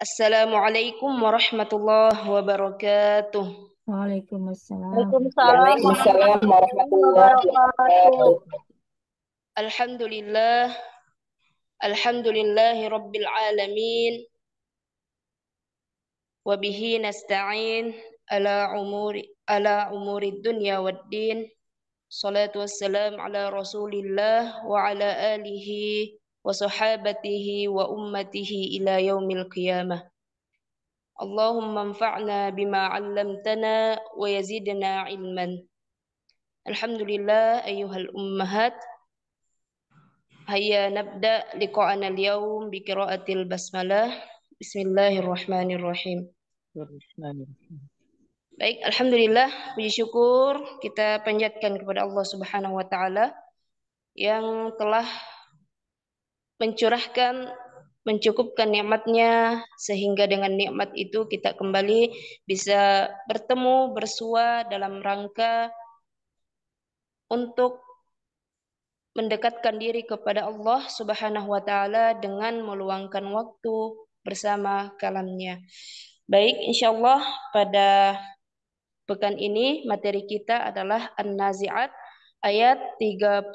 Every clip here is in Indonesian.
السلام عليكم ورحمة الله وبركاته وعليكم السلام وعليكم السلام ورحمة الله وبركاته الحمد لله الحمد لله رب العالمين وبه نستعين على أمور على أمور الدنيا والدين صلاة والسلام على رسول الله وعلى آله وصحابته وأمته إلى يوم القيامة اللهم انفعنا بما علمتنا ويزدنا علما الحمد لله أيها الأمهات هيا نبدأ لقاءنا اليوم بقراءة البسملة بسم الله الرحمن الرحيم Baik, Alhamdulillah, puji syukur kita panjatkan kepada Allah Subhanahu wa Ta'ala yang telah mencurahkan mencukupkan nikmatnya sehingga dengan nikmat itu kita kembali bisa bertemu bersua dalam rangka untuk mendekatkan diri kepada Allah Subhanahu wa taala dengan meluangkan waktu bersama kalamnya. Baik, insyaallah pada pekan ini materi kita adalah An-Nazi'at ayat 36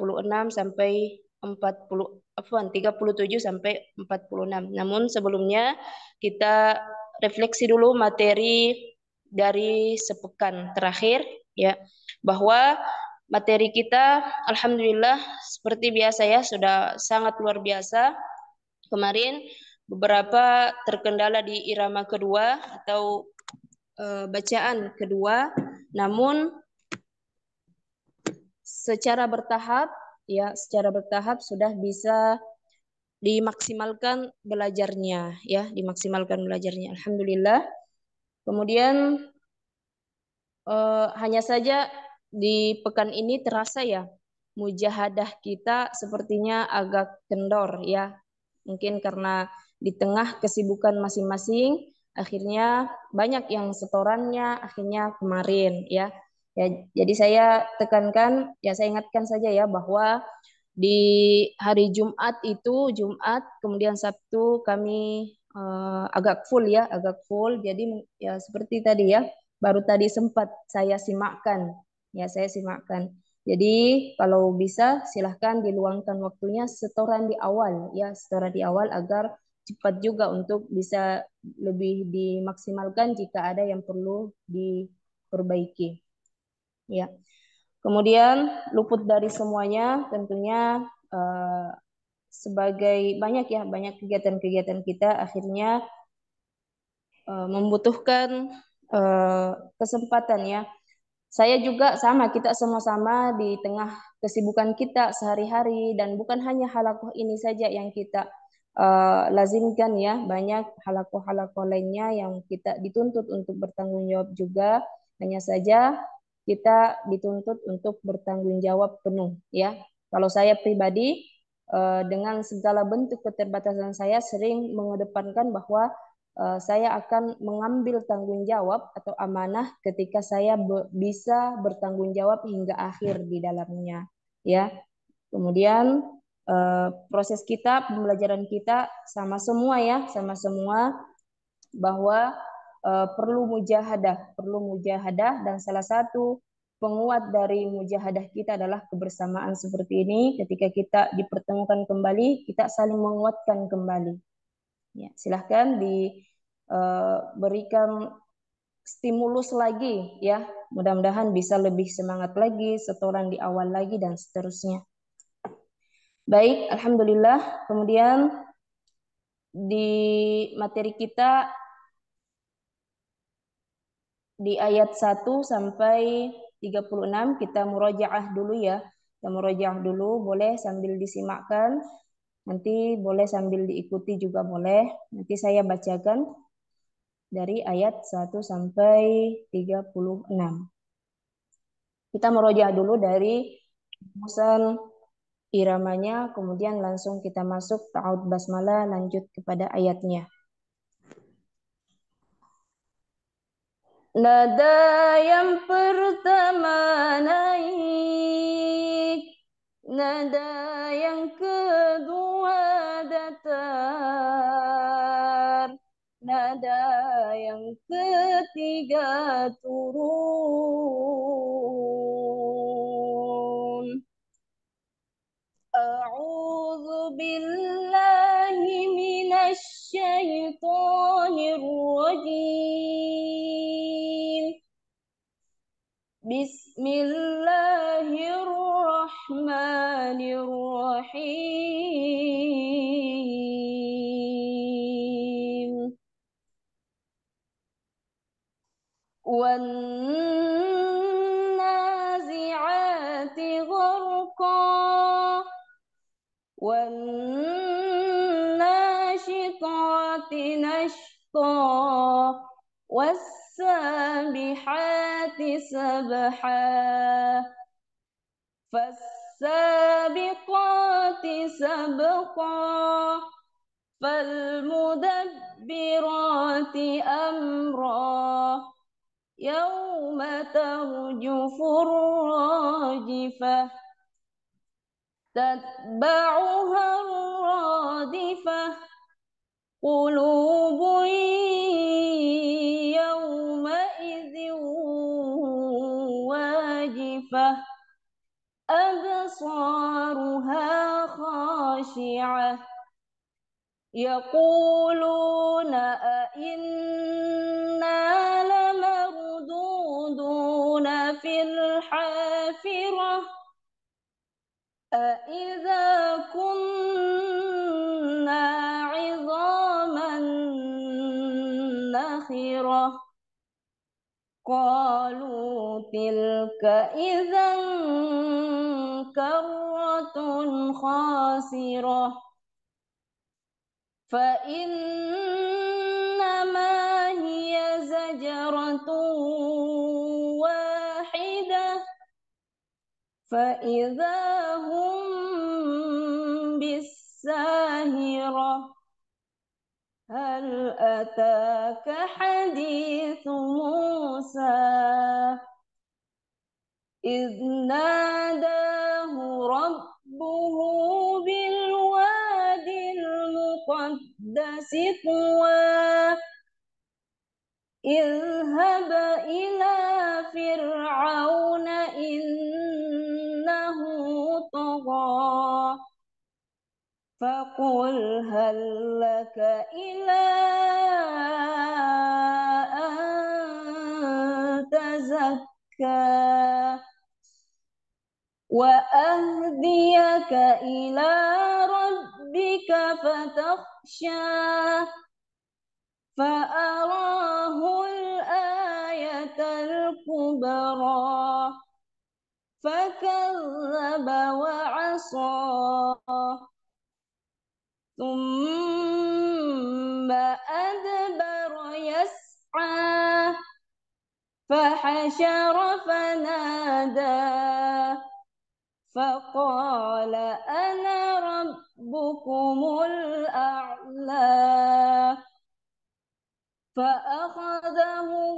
sampai 40 afwan 37 sampai 46. Namun sebelumnya kita refleksi dulu materi dari sepekan terakhir ya bahwa materi kita alhamdulillah seperti biasa ya sudah sangat luar biasa. Kemarin beberapa terkendala di irama kedua atau e, bacaan kedua namun secara bertahap ya secara bertahap sudah bisa dimaksimalkan belajarnya ya dimaksimalkan belajarnya alhamdulillah kemudian eh, hanya saja di pekan ini terasa ya mujahadah kita sepertinya agak kendor ya mungkin karena di tengah kesibukan masing-masing akhirnya banyak yang setorannya akhirnya kemarin ya Ya, jadi saya tekankan, ya saya ingatkan saja ya bahwa di hari Jumat itu Jumat kemudian Sabtu kami uh, agak full ya, agak full. Jadi ya seperti tadi ya, baru tadi sempat saya simakkan. Ya, saya simakkan. Jadi kalau bisa silahkan diluangkan waktunya setoran di awal ya, setoran di awal agar cepat juga untuk bisa lebih dimaksimalkan jika ada yang perlu diperbaiki ya. Kemudian luput dari semuanya tentunya eh, sebagai banyak ya banyak kegiatan-kegiatan kita akhirnya eh, membutuhkan eh, kesempatan ya. Saya juga sama kita sama-sama di tengah kesibukan kita sehari-hari dan bukan hanya halakoh ini saja yang kita eh, lazimkan ya banyak halakoh-halakoh lainnya yang kita dituntut untuk bertanggung jawab juga hanya saja kita dituntut untuk bertanggung jawab penuh ya. Kalau saya pribadi eh, dengan segala bentuk keterbatasan saya sering mengedepankan bahwa eh, saya akan mengambil tanggung jawab atau amanah ketika saya bisa bertanggung jawab hingga akhir di dalamnya ya kemudian eh, proses kita pembelajaran kita sama semua ya sama semua bahwa Eh, perlu mujahadah, perlu mujahadah dan salah satu penguat dari mujahadah kita adalah kebersamaan seperti ini. Ketika kita dipertemukan kembali, kita saling menguatkan kembali. Ya, silahkan diberikan eh, uh, stimulus lagi ya. Mudah-mudahan bisa lebih semangat lagi, setoran di awal lagi dan seterusnya. Baik, alhamdulillah. Kemudian di materi kita di ayat 1 sampai 36 kita murojaah dulu ya. Kita murojaah dulu, boleh sambil disimakkan. Nanti boleh sambil diikuti juga boleh. Nanti saya bacakan dari ayat 1 sampai 36. Kita murojaah dulu dari musan iramanya, kemudian langsung kita masuk ta'ud basmalah lanjut kepada ayatnya. Nada yang pertama naik, nada yang kedua datar, nada yang ketiga turun. A'udzu billahi minasy syaithanir rajim. بسم الله الرحمن الرحيم والنازعات غرقا والناشطات نشطا والس فالسابحات سبحا فالسابقات سبقا فالمدبرات أمرا يوم ترجف الراجفة تتبعها الرادفة قلوب أبصارها خاشعة يقولون أئنا لمردودون في الحافرة أإذا كنا عظاما نخرة قالوا تلك إذا كرة خاسرة فإنما هي زجرة واحدة فإذا هم بالساهرة هل أتاك حديث موسى إذ ناداه ربه بالوادي المقدس طوى اذهب إلى فرعون إنه طغى فقل هل لك إلى أن تزكى وأهديك إلى ربك فتخشى فأراه الآية الكبرى فكذب وعصى ثم أدبر يسعى فحشر فنادى فقال أنا ربكم الأعلى فأخذه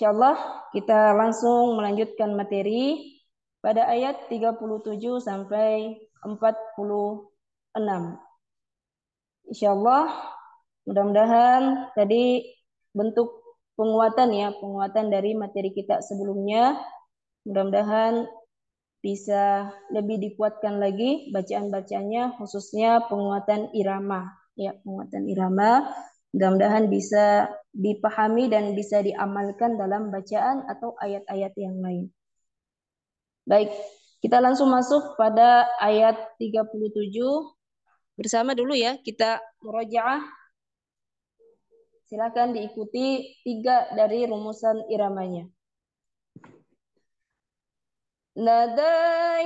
Insya Allah kita langsung melanjutkan materi pada ayat 37 sampai 46. Insya Allah mudah-mudahan tadi bentuk penguatan ya, penguatan dari materi kita sebelumnya. Mudah-mudahan bisa lebih dikuatkan lagi bacaan bacanya khususnya penguatan irama ya penguatan irama mudah-mudahan bisa dipahami dan bisa diamalkan dalam bacaan atau ayat-ayat yang lain. Baik, kita langsung masuk pada ayat 37 bersama dulu ya kita murojaah. Silakan diikuti tiga dari rumusan iramanya. Nada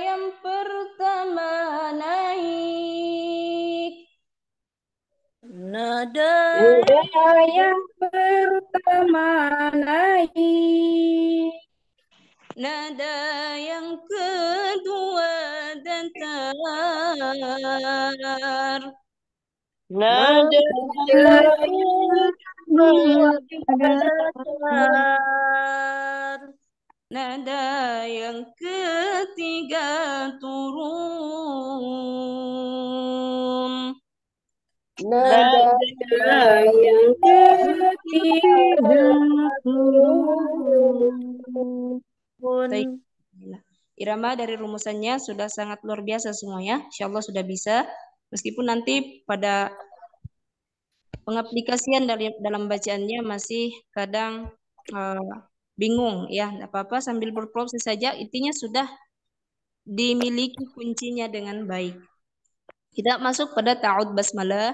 yang pertama naik. Nada yang manai nada yang kedua dan dentar nada yang kedua dentar nada yang ketiga turun nada yang ketiga irama dari rumusannya sudah sangat luar biasa semuanya insya Allah sudah bisa meskipun nanti pada pengaplikasian dari dalam bacaannya masih kadang uh, bingung ya tidak apa-apa sambil berproses saja intinya sudah dimiliki kuncinya dengan baik kita masuk pada ta'ud basmalah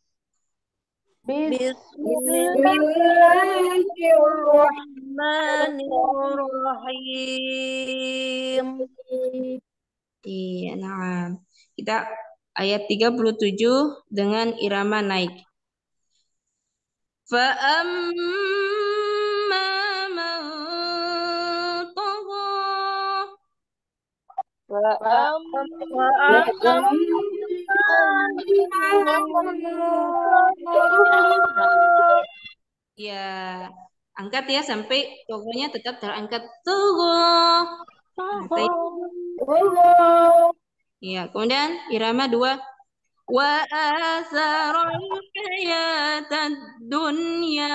Bismillahirrahmanirrahim. Iya, nah. Kita ayat 37 dengan irama naik. Fa'amma man Ya, angkat ya sampai pokoknya tetap terangkat tunggu. Ya, kemudian irama dua. Wa asarul hayatad dunya.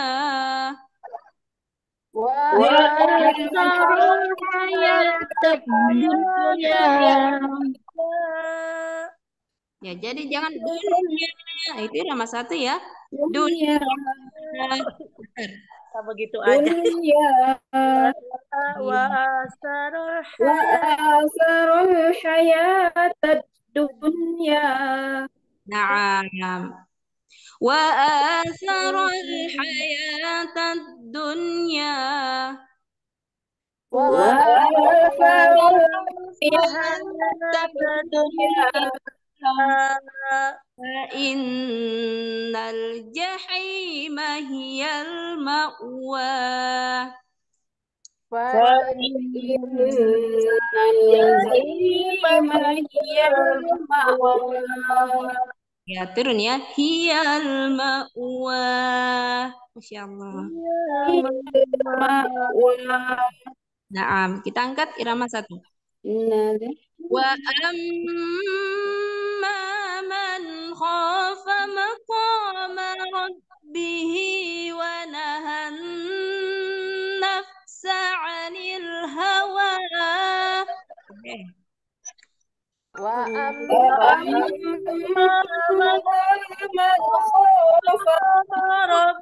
Wa asarul hayatad dunya. Ya, jadi jangan iya, dunia. Iya. Nah, itu nama satu ya. Iya, dunia. Nah, begitu aja. Dunia. Wa asarul hayat asarul dunia. Naam. Wa asarul hayat dunia. Wa asarul hayat dunia innal jahima hiyal ma'wa fa innal jahima hiyal ma'wa Ya turun ya hiyal ma'wa Masya Allah Naam, kita angkat irama satu. Wa من خاف مقام ربه ونهى النفس عن الهوى وأما من خاف ربه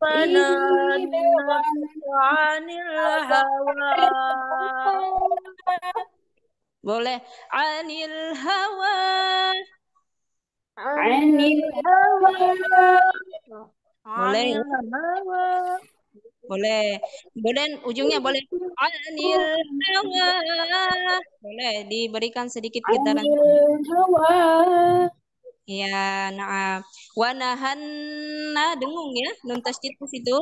فنهى عن الهوى Boleh. Anil hawa. Anil hawa. Boleh. Anil hawa. Boleh. Kemudian ujungnya boleh. Anil hawa. Boleh diberikan sedikit getaran. Anil hawa. Ya, nah. Wanahanna dengung ya. nuntas itu situ,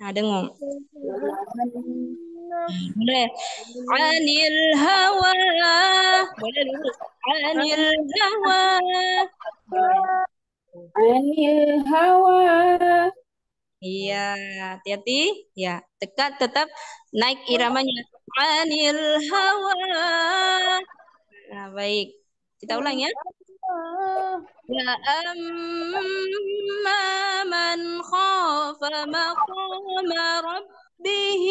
Nah, dengung. Boleh. Anil hawa. Anil hawa. Anil hawa. Iya, hati-hati. Ya, dekat tetap naik iramanya. Anil hawa. Nah, baik. Kita ulang ya. ya amma man khafa maqama ربه به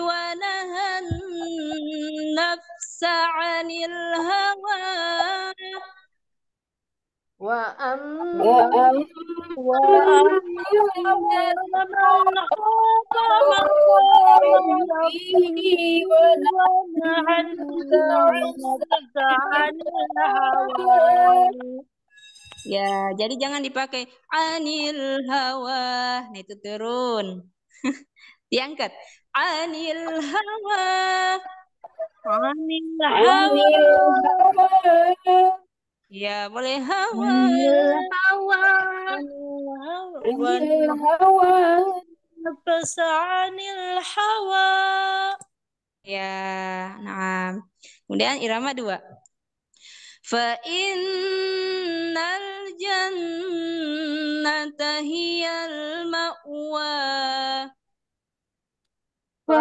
ونهى النفس عن الهوى وأما من عن الهوى Ya, jadi jangan dipakai anil hawa. Nah, itu turun. Diangkat. Anil hawa. Anil hawa. Ya, boleh hawa. Hawa. Anil hawa. Anil hawa. Ya, nah. Kemudian irama dua. Fa innal jannata hiyal ma'wa Ya,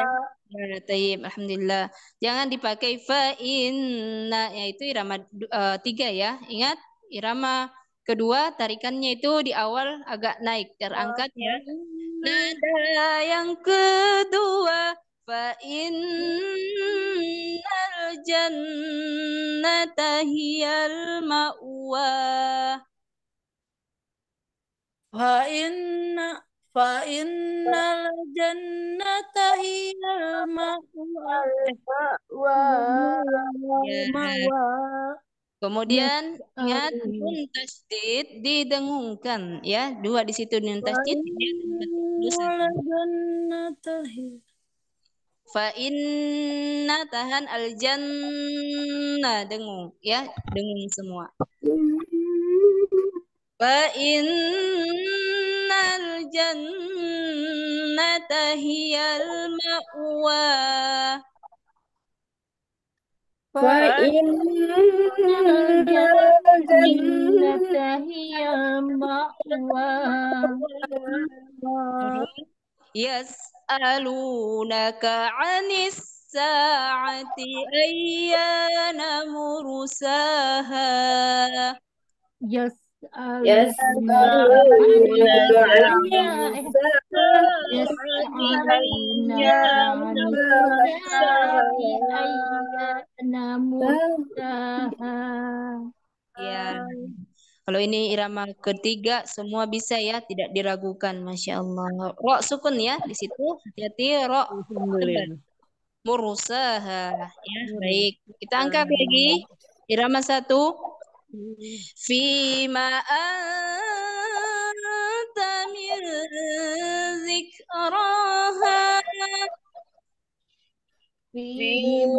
alhamdulillah. Jangan dipakai fa inna yaitu irama uh, tiga ya. Ingat irama kedua tarikannya itu di awal agak naik terangkat ya. Nada yang kedua fa inna jannata hiyal ma'wa fa inna fa inna al jannata hiyal ma'wa ma'wa Kemudian ingat nun tasdid didengungkan ya dua di situ nun tasdid dia fa inna tahan al janna dengung ya dengung semua fa al jannata hiyal ma'wa fa al jannata hiyal ma'wa يسألونك عن الساعة أيان مرساها يسألونك عن الساعة أيان مرساها Kalau ini irama ketiga, semua bisa ya, tidak diragukan. Masya Allah. Ro sukun ya di situ. Hati-hati ro. Murusaha. Ya, iya. baik. Kita angkat lagi. Irama satu. Hmm. Fima anta min zikraha Iya.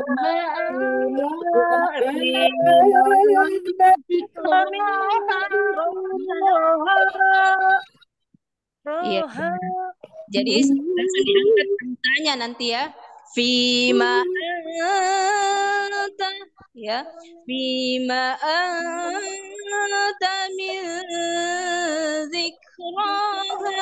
Jadi langsung iya. diangkat tanya nanti ya. Fima anta ya. Fima anta min zikraha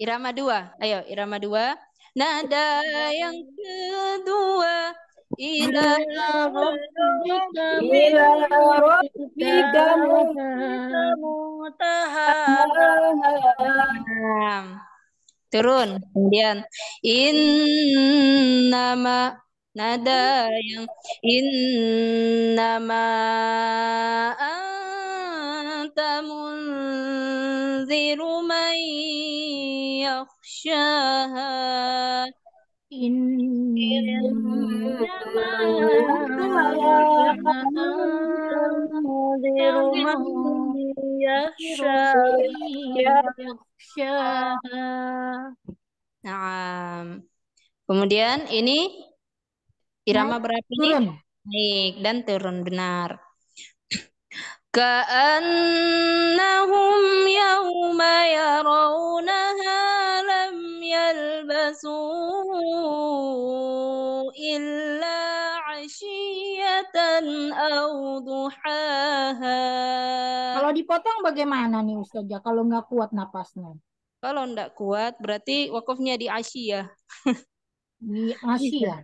Irama dua. Ayo, irama dua. Nada yang kedua. Ila rabbika ila rabbika mutaham. Turun. Kemudian innama nada yang innama antamun تنذر من يخشاها Nah, kemudian ini irama berapa ini? Naik dan turun benar. كأنهم يوم يرونها لم يلبسوا إلا عشية أو ضحاها Kalau dipotong bagaimana nih Ustaz? kalau nggak kuat napasnya? Kalau nggak kuat berarti wakufnya di Asia. di Asia?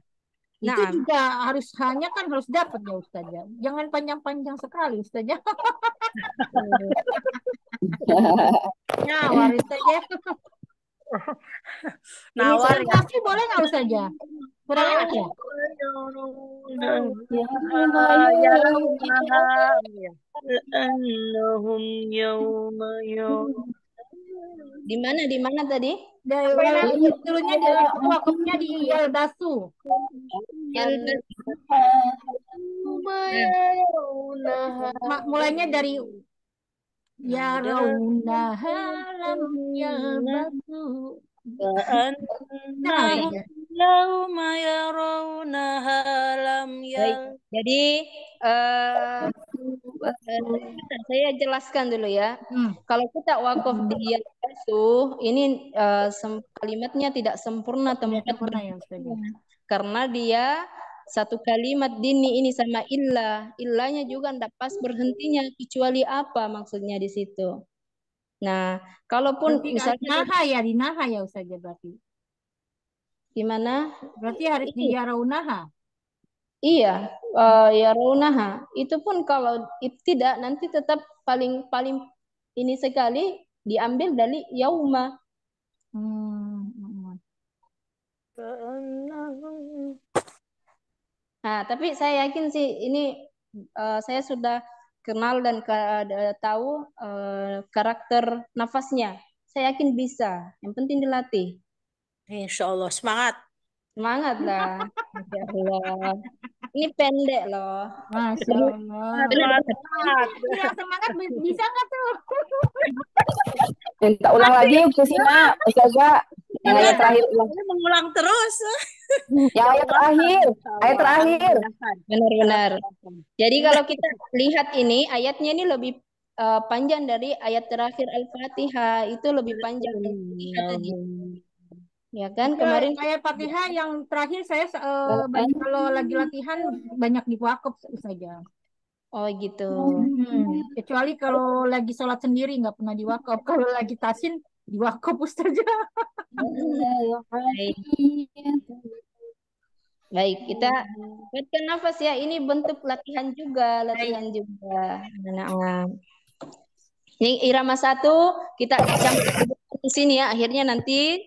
Nah, itu juga harus hanya kan harus dapat ya Ustaz ya. Jangan panjang-panjang sekali Ustaz ya. Nawar Ustaz ya. Nawar. Kasih ya. boleh enggak Ustaz ya? Kurang enak ya? Ya. ya. Di mana? Di mana tadi? Daerah dulunya di wakufnya di Yeldasu. Mulainya dari Ya raunaha lam yalbasu Nah, Baik, jadi uh, saya jelaskan dulu ya. Hmm. Kalau kita wakaf di itu, ini uh, kalimatnya tidak sempurna tempat ya, ya, Karena dia satu kalimat dini ini sama illa, illanya juga tidak pas berhentinya kecuali apa maksudnya di situ. Nah, kalaupun berarti misalnya naha ya di naha ya saja berarti. Gimana? Berarti harus di yaraunaha. Iya, uh, eh, yaraunaha. Itu pun kalau tidak nanti tetap paling paling ini sekali diambil dari yauma. Hmm. hmm, hmm. Nah, tapi saya yakin sih ini uh, saya sudah kenal dan tahu uh, karakter nafasnya. Saya yakin bisa. Yang penting dilatih. Insya Allah semangat. Semangat lah. Insya Allah. Ini pendek loh. Masya Allah. Semangat. Yang semangat bisa nggak tuh? Minta ulang lagi Bu Sina, Ustazah. Ya, ayat terakhir mengulang terus. Ya ayat terakhir, ayat terakhir. Benar-benar. Jadi kalau kita lihat ini ayatnya ini lebih uh, panjang dari ayat terakhir Al-Fatihah itu lebih panjang. Hmm. Ya kan kemarin ayat Fatihah yang terakhir saya uh, banyak, kalau lagi latihan banyak diwakaf saja. Oh gitu. Hmm. Kecuali kalau lagi sholat sendiri nggak pernah diwakaf. Kalau lagi tasin di Ustazah. Baik. Baik, kita buatkan nafas ya. Ini bentuk latihan juga, latihan juga. Anak-anak. Ini irama satu, kita campur di sini ya. Akhirnya nanti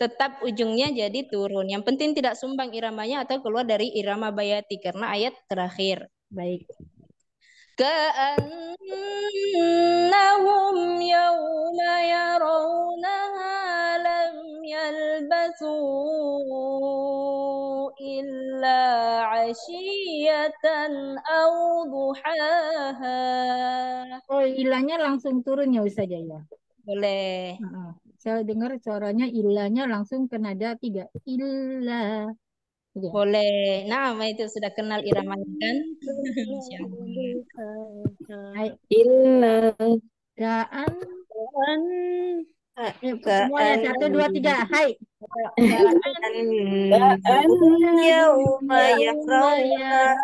tetap ujungnya jadi turun. Yang penting tidak sumbang iramanya atau keluar dari irama bayati karena ayat terakhir. Baik. كأنهم يوم يرونها لم يلبثوا إلا عشية أو ضحاها Oh, ilahnya langsung turun ya Ustaz Jaya. Boleh. Uh -huh. Saya dengar suaranya ilahnya langsung ke nada tiga. Ilah. Ya. Boleh. Nah, itu sudah kenal irama kan? Inna daan daan Semuanya satu dua tiga. Hai. yauma ya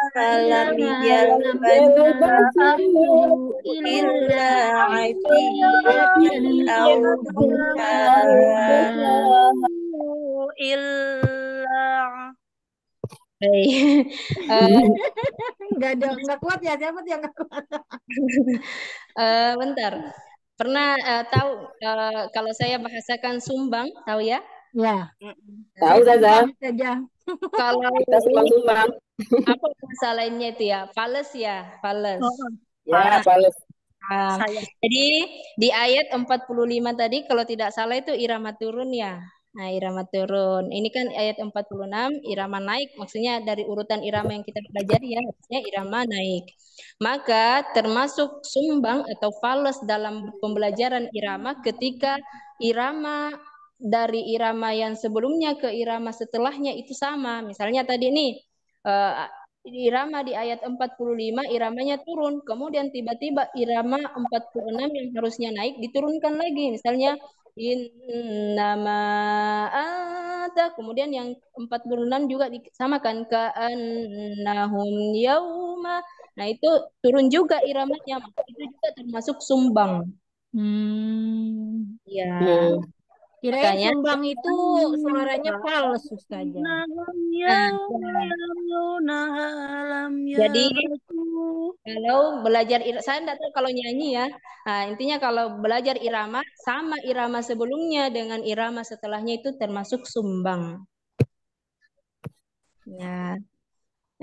ya Hey. uh, eh, gak ada nggak kuat ya siapa yang nggak kuat? uh, bentar. Pernah uh, tahu uh, kalau saya bahasakan sumbang, tahu ya? Ya. Tahu saja. Kalau kita sumbang-sumbang. Apa bahasa lainnya itu ya? Fales ya, fales. Oh, ya, fales. Uh, jadi di ayat 45 tadi kalau tidak salah itu irama turun ya. Nah, irama turun. Ini kan ayat 46, irama naik. Maksudnya dari urutan irama yang kita pelajari ya, maksudnya irama naik. Maka termasuk sumbang atau falas dalam pembelajaran irama ketika irama dari irama yang sebelumnya ke irama setelahnya itu sama. Misalnya tadi ini. Eh, irama di ayat 45 iramanya turun, kemudian tiba-tiba irama 46 yang harusnya naik diturunkan lagi. Misalnya innama ada kemudian yang 46 juga disamakan ke annahum yauma. Nah, itu turun juga iramanya. Itu juga termasuk sumbang. Hmm. Ya. Yeah. Oh. Kirain Makanya, sumbang itu suaranya palsu saja. Jadi kalau belajar saya tidak tahu kalau nyanyi ya. Nah, intinya kalau belajar irama sama irama sebelumnya dengan irama setelahnya itu termasuk sumbang. Ya.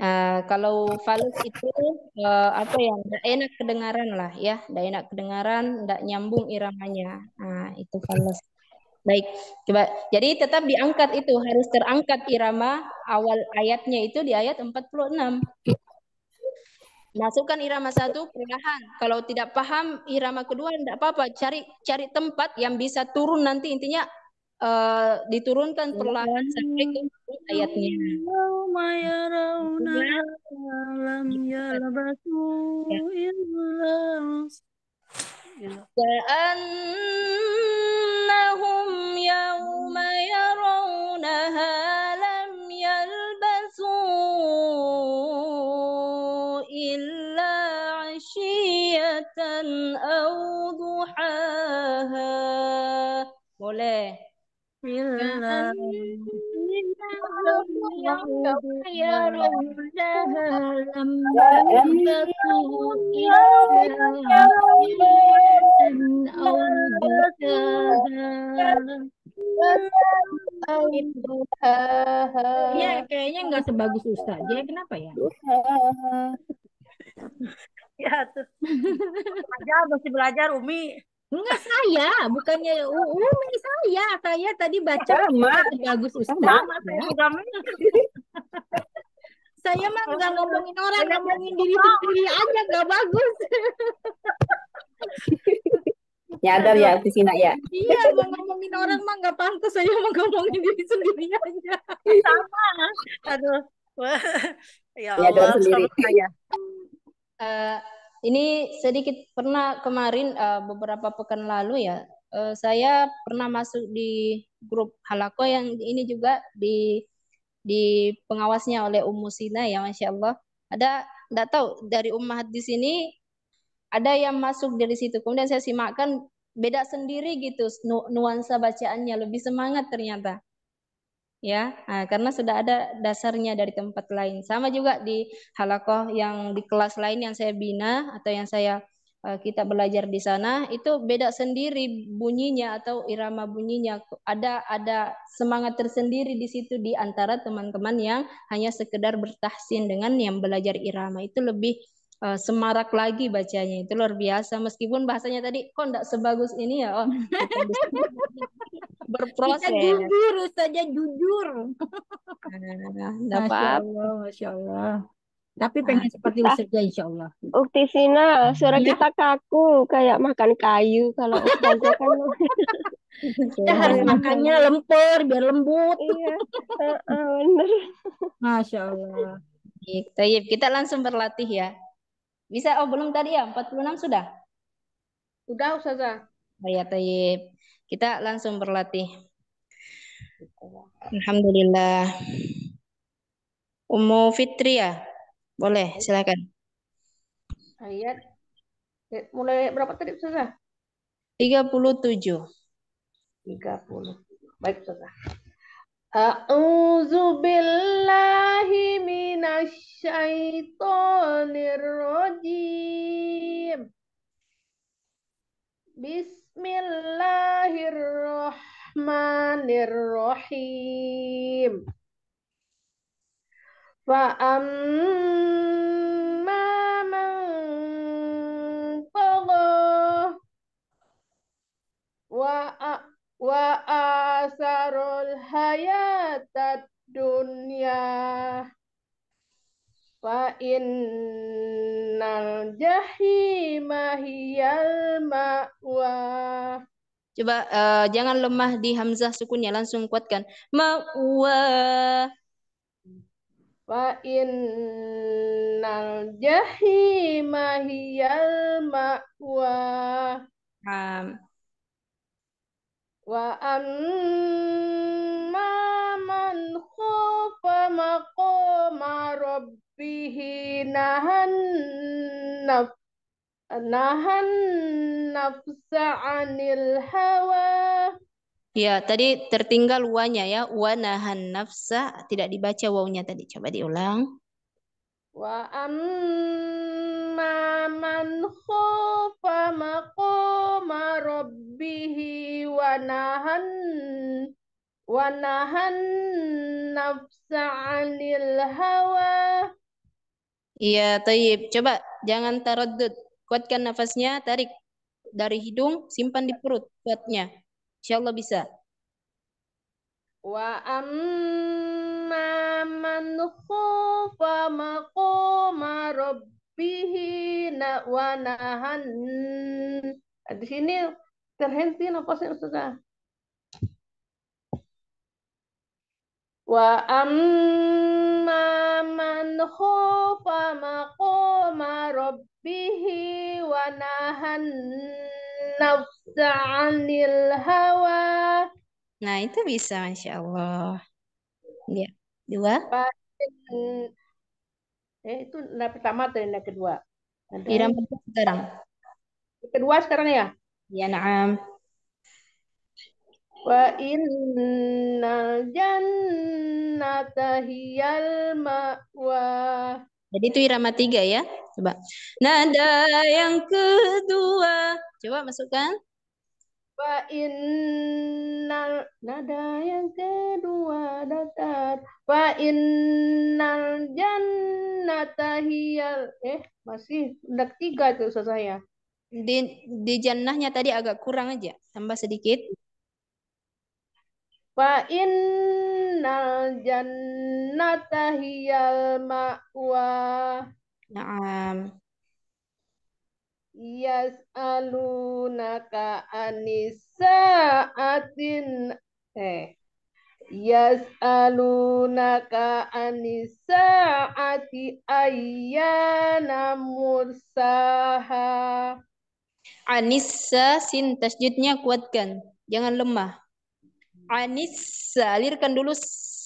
Uh, kalau falus itu uh, apa yang tidak enak kedengaran lah ya, tidak enak kedengaran, tidak nyambung iramanya. Nah, itu falus. Baik, coba. Jadi tetap diangkat itu harus terangkat irama awal ayatnya itu di ayat 46. Masukkan irama satu perlahan. Kalau tidak paham irama kedua tidak apa-apa, cari cari tempat yang bisa turun nanti intinya uh, diturunkan perlahan sampai ke ayatnya. Ya. كأنهم يوم يرونها لم يلبثوا إلا عشية أو ضحاها. Boleh. إلا Ya, kayaknya nggak sebagus Ustaz. Ya, kenapa ya? ya, terus. Belajar, masih belajar Umi. Enggak saya, bukannya Umi oh, oh, saya. Saya tadi baca bagus Ustaz. saya mah enggak ngomongin orang, ngomongin diri sendiri aja enggak bagus. Nyadar ya, ya sini ya. Iya, mau ngomongin orang mah enggak pantas saya mau ngomongin diri sendiri aja. Sama. Aduh. Wah. Ya, ya Allah, ya, sendiri. Uh, ini sedikit pernah kemarin uh, beberapa pekan lalu ya uh, saya pernah masuk di grup halako yang ini juga di di pengawasnya oleh Ummu Sina ya masya Allah ada tidak tahu dari ummahat di sini ada yang masuk dari situ kemudian saya simakkan beda sendiri gitu nu nuansa bacaannya lebih semangat ternyata ya nah, karena sudah ada dasarnya dari tempat lain sama juga di halakoh yang di kelas lain yang saya bina atau yang saya eh, kita belajar di sana itu beda sendiri bunyinya atau irama bunyinya ada ada semangat tersendiri di situ di antara teman-teman yang hanya sekedar bertahsin dengan yang belajar irama itu lebih Eh, semarak lagi bacanya itu luar biasa meskipun bahasanya tadi kok enggak sebagus ini ya oh berproses Kita jujur saja jujur nah, masya Allah tapi nah, pengen ah, seperti Ustazah ah, insya Allah. Ukti Sina, suara ya. kita kaku kayak makan kayu kalau Ustazah kan. kita harus iya. makannya lempur biar lembut. Iya, uh, uh, bener. Masya Allah. Kita, kita langsung berlatih ya. Bisa, oh belum tadi ya, 46 sudah? Sudah, Ustazah. Oh, ya, Tayyip. Kita langsung berlatih. Alhamdulillah. Ummu Fitri ya? Boleh, iya. silakan. Ayat. Ya, mulai berapa tadi, Ustazah? 37. 37. Baik, Ustazah. A'udzu billahi minasyaitonir rajim. Bismillahirrahmanirrahim. Fa amma man qada wa wa asarul hayatat dunya fa innal jahimahiyal ma'wa coba uh, jangan lemah di hamzah sukunnya langsung kuatkan ma'wa fa innal jahima hiyal ma'wa um. Wa amma man khafa maqama rabbihi nahan naf nahan nafsa anil hawa Ya, tadi tertinggal wanya ya. Wa nahan nafsa tidak dibaca wawnya tadi. Coba diulang. Wa am أما من خاف مقام ربه ونهى ونهى النفس عن الهوى Iya, Tayyib. Coba jangan taradud. Kuatkan nafasnya, tarik dari hidung, simpan di perut kuatnya. Insya bisa. Wa amma man khafa maqama rabb fihi na wa nahan. Nah, di sini terhenti nafasnya sudah. Wa amma man khofa maqama rabbihi wa nahan nafsa 'anil hawa. Nah, itu bisa Masya Allah. Ya. Dua. Eh, itu nah pertama atau yang kedua? Iram sekarang. Kedua sekarang ya? Ya, na'am. Wa innal jannata hiyal ma'wa. Jadi itu irama tiga ya. Coba. Nada yang kedua. Coba masukkan. Wa innal nada yang kedua datar. Wa innal jannata hiyal. Eh, masih udah ketiga tuh usaha saya. Di, di jannahnya tadi agak kurang aja. Tambah sedikit. Wa innal jannata hiyal ma'wa. Naam yas'alunaka Anisa, sa'atin eh yas'alunaka anis sa'ati ayana mursaha Anissa sin tasjidnya kuatkan, jangan lemah. Anissa, alirkan dulu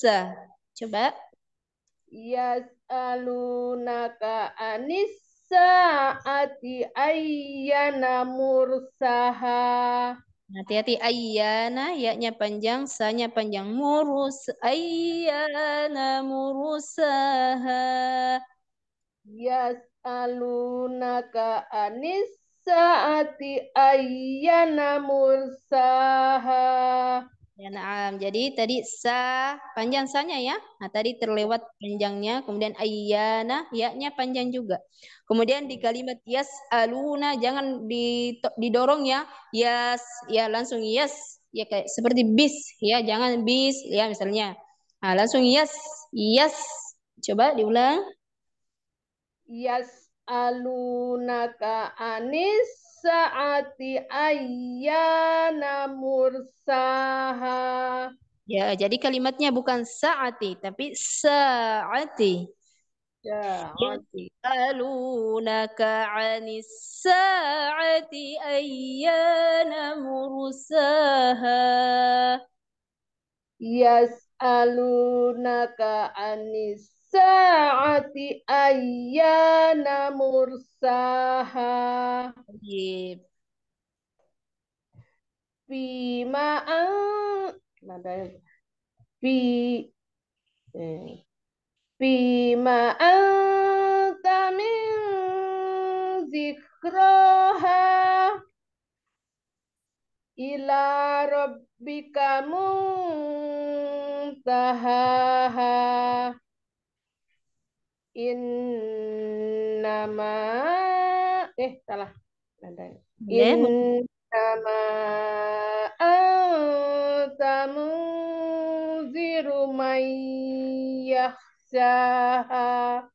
sa. Coba. Yas alunaka anis sa'ati ayyana mursaha. Hati-hati ayyana, ya panjang, sanya panjang. Murus ayyana murusaha. Yas'alunaka anis sa'ati ayyana mursaha. Ya, nah, jadi tadi sa panjang sanya ya. Nah, tadi terlewat panjangnya, kemudian ayyana nya panjang juga. Kemudian di kalimat yas aluna jangan didorong ya. Yas ya langsung Yes, ya kayak seperti bis ya, jangan bis ya misalnya. Nah, langsung Yes Yes, Coba diulang. Yas alunaka anis saati ayyana mursaha. Ya, jadi kalimatnya bukan saati tapi saati. ya alunaka 'anis sa'ati ayyana mursaha. alunaka 'anis sa'ati ayyana mursaha. Yep. Bima an nada bi ya. eh. Bima anta min zikraha ila rabbika muntahaha innama eh salah innama anta munziru man kaan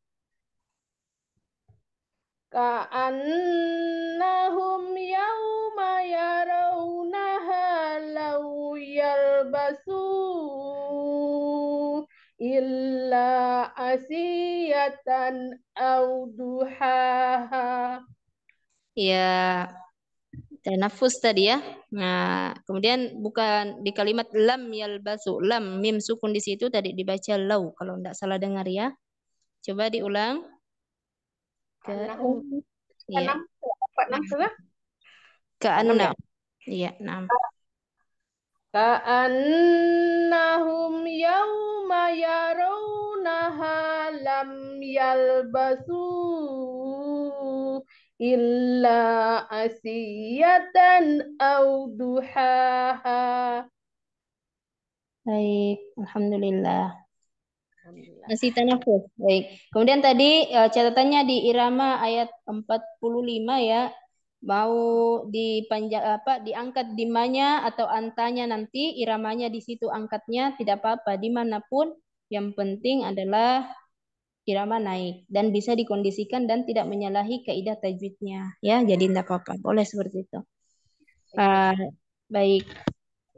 ka'annahum yawma yarawnaha law yalbasu illa asiyatan أو duhaha. Ya, tanafus tadi ya. Nah, kemudian bukan di kalimat lam yalbasu, lam mim sukun di situ tadi dibaca lau kalau tidak salah dengar ya. Coba diulang. Ke enam. enam. Iya. Ke ya? enam. Iya, enam. Ka'annahum yawma yarawnaha lam yalbasu illa asiyatan au duhaha. Baik, Alhamdulillah. Alhamdulillah. Masih tanafus. Baik. Kemudian tadi eh, catatannya di irama ayat 45 ya mau dipanja, apa diangkat dimanya atau antanya nanti iramanya di situ angkatnya tidak apa-apa dimanapun yang penting adalah irama naik dan bisa dikondisikan dan tidak menyalahi kaidah tajwidnya ya jadi tidak apa-apa boleh seperti itu uh, baik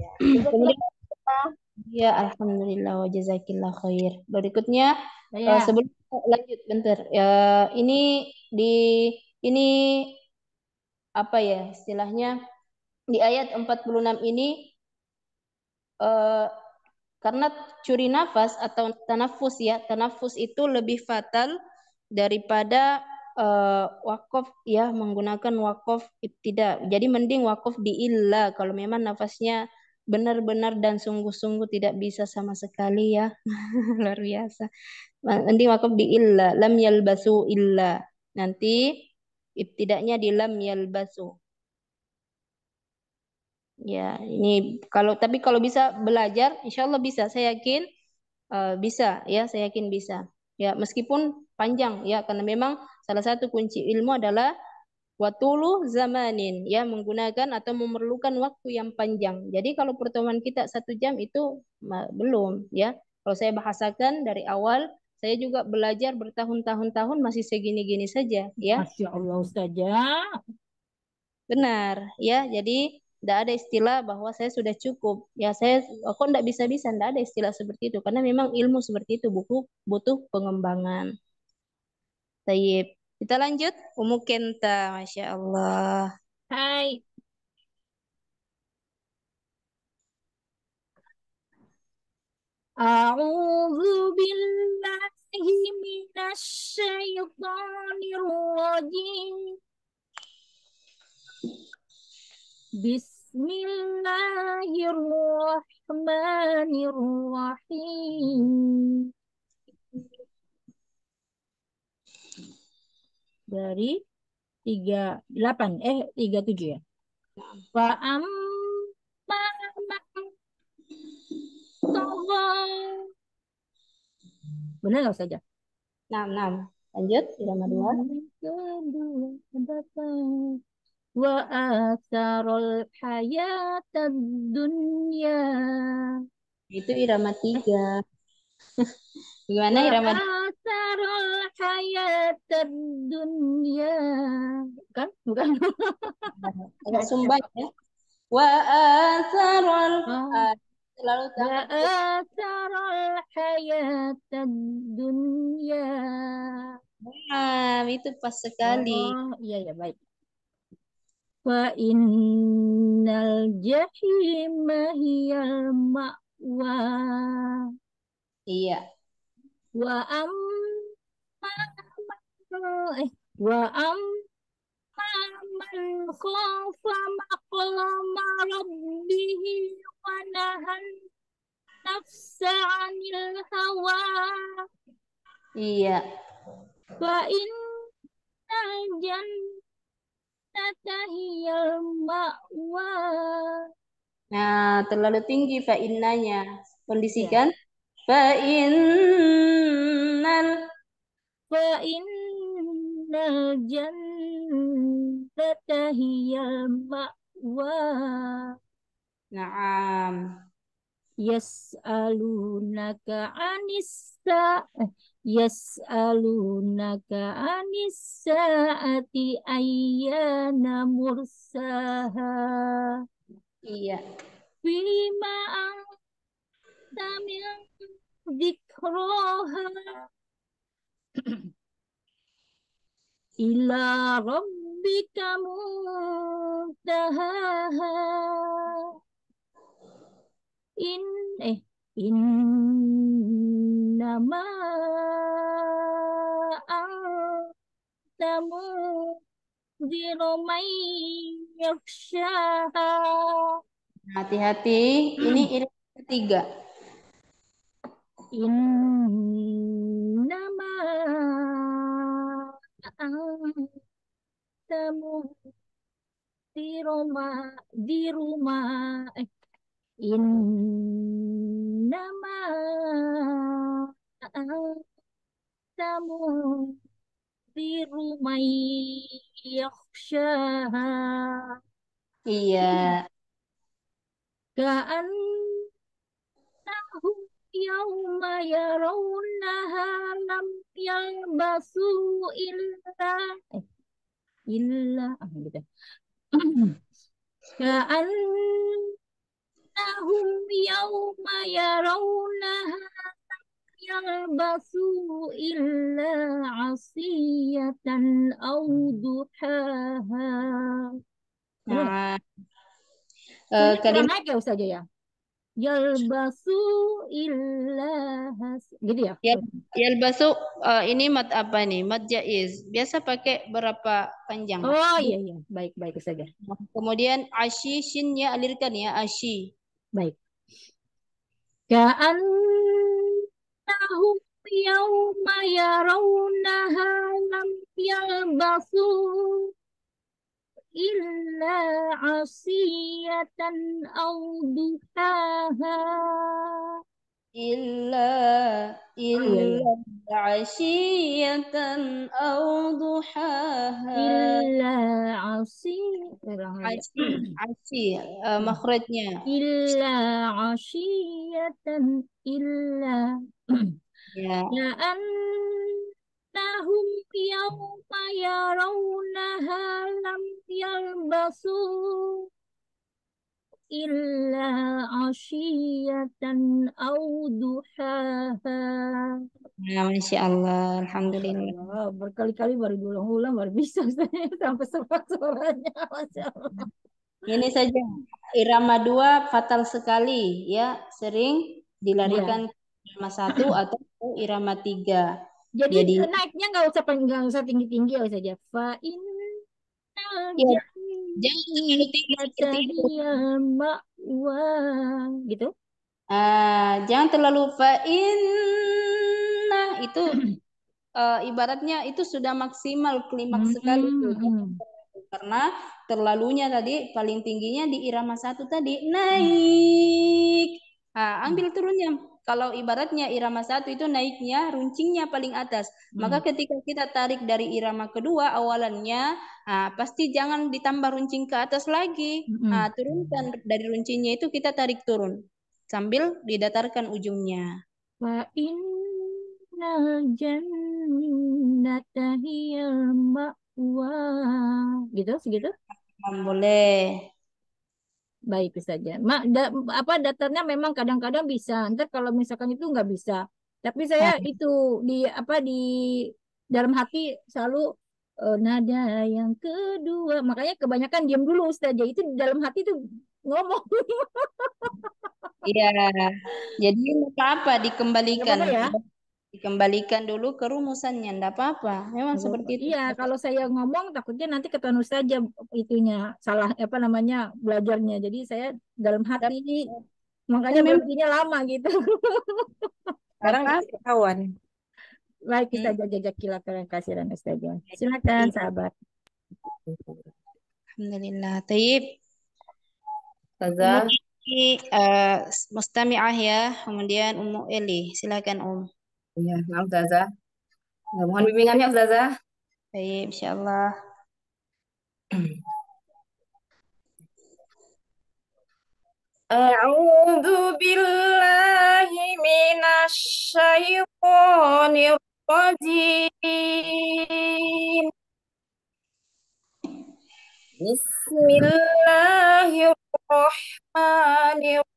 ah, ya, ya alhamdulillah wa jazakillah khair berikutnya ya. uh, sebelum lanjut bentar uh, ini di ini apa ya istilahnya di ayat 46 ini eh, karena curi nafas atau tanafus ya tanafus itu lebih fatal daripada uh, wakaf ya menggunakan wakaf tidak jadi mending wakaf di illa kalau memang nafasnya benar-benar dan sungguh-sungguh tidak bisa sama sekali ya luar biasa mending wakaf di illa lam yalbasu illa nanti ibtidaknya di lam yalbasu. Ya, ini kalau tapi kalau bisa belajar, insya Allah bisa. Saya yakin uh, bisa, ya. Saya yakin bisa. Ya, meskipun panjang, ya, karena memang salah satu kunci ilmu adalah watulu zamanin, ya, menggunakan atau memerlukan waktu yang panjang. Jadi kalau pertemuan kita satu jam itu belum, ya. Kalau saya bahasakan dari awal saya juga belajar bertahun-tahun-tahun masih segini-gini saja ya Masya Allah saja benar ya jadi tidak ada istilah bahwa saya sudah cukup ya saya kok tidak bisa bisa tidak ada istilah seperti itu karena memang ilmu seperti itu buku butuh pengembangan Taib kita lanjut Umu Kenta Masya Allah Hai A'udzu billahi minasy syaithanir rajim. Bismillahirrahmanirrahim. Dari 38 eh 37 ya. Fa'am tolong. Benar enggak saja? Enam, enam. Lanjut, irama dua. Wa asarul hayat dunya. Itu irama tiga. Gimana irama? Asarul hayat dunya. Kan? Bukan? Agak sumbat ya. Wa asarul hayat terlalu Ta'atarul hayat dunia. Nah, itu pas sekali. Oh, iya, iya, baik. Wa innal jahima hiyal ma'wa. Iya. Wa am eh wa am man khafa maqama rabbihi wanahan nafsa anil hawa. Iya. Wa inna jannata hiyal ma'wa. Nah, terlalu tinggi fa innanya. Kondisikan iya. ya. fa innal fa innal ma'wa. Naam. Yas'alunaka anissa Yas'alunaka ati ayyana mursaha Iya. Fima anta min dikroha ila rabbika muntahaha in eh innama antamu diromai yaksyaha hati-hati ini hmm. ini ketiga innama antamu di rumah di rumah eh Innama anta munziru may yakhshaha. Iya. tahu Ka'annahum yawma yarawnaha lam yalbasu illa eh, illa ah, gitu. Ya. Ka'annahum innahum yawma yarawnaha yalbasu illa asiyatan aw duhaha. Nah, uh, eh, kalimat naik ya Ustazah ya? Yalbasu illa has gitu ya. yalbasu uh, ini mat apa nih? Mat jaiz. Biasa pakai berapa panjang? Oh iya iya, baik baik saja. Ya. Kemudian shin ya alirkan ya ashi. Baik. Ka'annahum yawma yarawnaha lam yalbasu illa asiyatan au duhaha illa illa asyiyatan aw duhaha illa asyi asyi makhrajnya illa asyiyatan illa ya an tahum yawma yarawnaha lam yalbasu illa asyiyatan أو duhaha. Ya, nah, Masya Allah, Alhamdulillah. Berkali-kali baru diulang-ulang baru bisa sampai sempat suaranya, Masya Allah. Ini saja, irama dua fatal sekali ya, sering dilarikan ya. irama satu atau irama tiga. Jadi, Jadi naiknya nggak usah usah tinggi-tinggi saja. Ya, ya. Fa in ya jangan tidur tertidur ya, makwa gitu uh, jangan terlalu nah itu uh, ibaratnya itu sudah maksimal klimaks sekali hmm. karena terlalunya tadi paling tingginya di irama satu tadi naik nah, ambil turunnya kalau ibaratnya irama satu itu naiknya runcingnya paling atas. Hmm. Maka ketika kita tarik dari irama kedua awalannya, nah, pasti jangan ditambah runcing ke atas lagi. Hmm. Nah, turunkan dari runcingnya itu kita tarik turun sambil didatarkan ujungnya. Wa innal jannata hiya Gitu segitu? Boleh baik saja. Ma, da, apa datarnya memang kadang-kadang bisa. Ntar kalau misalkan itu nggak bisa. Tapi saya nah. itu di apa di dalam hati selalu oh, nada yang kedua. Makanya kebanyakan diam dulu saja itu di dalam hati itu ngomong. Iya. Jadi apa apa dikembalikan. ya? dikembalikan dulu ke rumusannya enggak apa-apa memang oh, seperti itu iya kalau saya ngomong takutnya nanti ketemu saja itunya salah apa namanya belajarnya jadi saya dalam hati Dap, makanya berhentinya lama gitu sekarang ketahuan. baik kita hmm. jajak kilateran kasiran ustazah silakan sahabat alhamdulillah taib Ustazah. Uh, mustami'ah ya, kemudian Ummu Eli. Silakan Om. Iya, maaf Zaza. Ya, mohon bimbingannya Zaza. Baik, insyaallah. A'udzu billahi minasy syaithanir rajim. Bismillahirrahmanirrahim.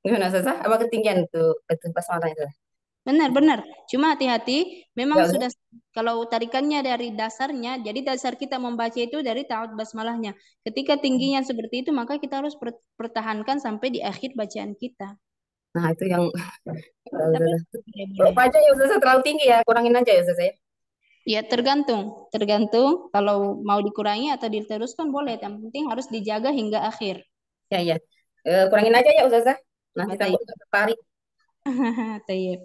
Gimana Ustazah? Apa ketinggian tuh itu pas itu? Benar, benar. Cuma hati-hati, memang ya, sudah kalau tarikannya dari dasarnya, jadi dasar kita membaca itu dari taat basmalahnya. Ketika tingginya hmm. seperti itu, maka kita harus pertahankan sampai di akhir bacaan kita. Nah, itu yang Tapi, aja ya Ustazah terlalu tinggi ya, kurangin aja ya Ustazah ya. Ya tergantung, tergantung kalau mau dikurangi atau diteruskan boleh. Yang penting harus dijaga hingga akhir. Ya ya, e, kurangin aja ya Ustazah nanti saya tertarik. Tayyib.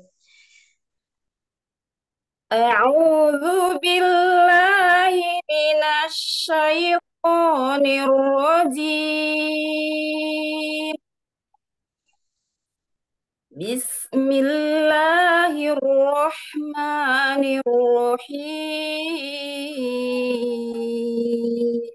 bila billahi minasy syaithanir rajim. Bismillahirrahmanirrahim.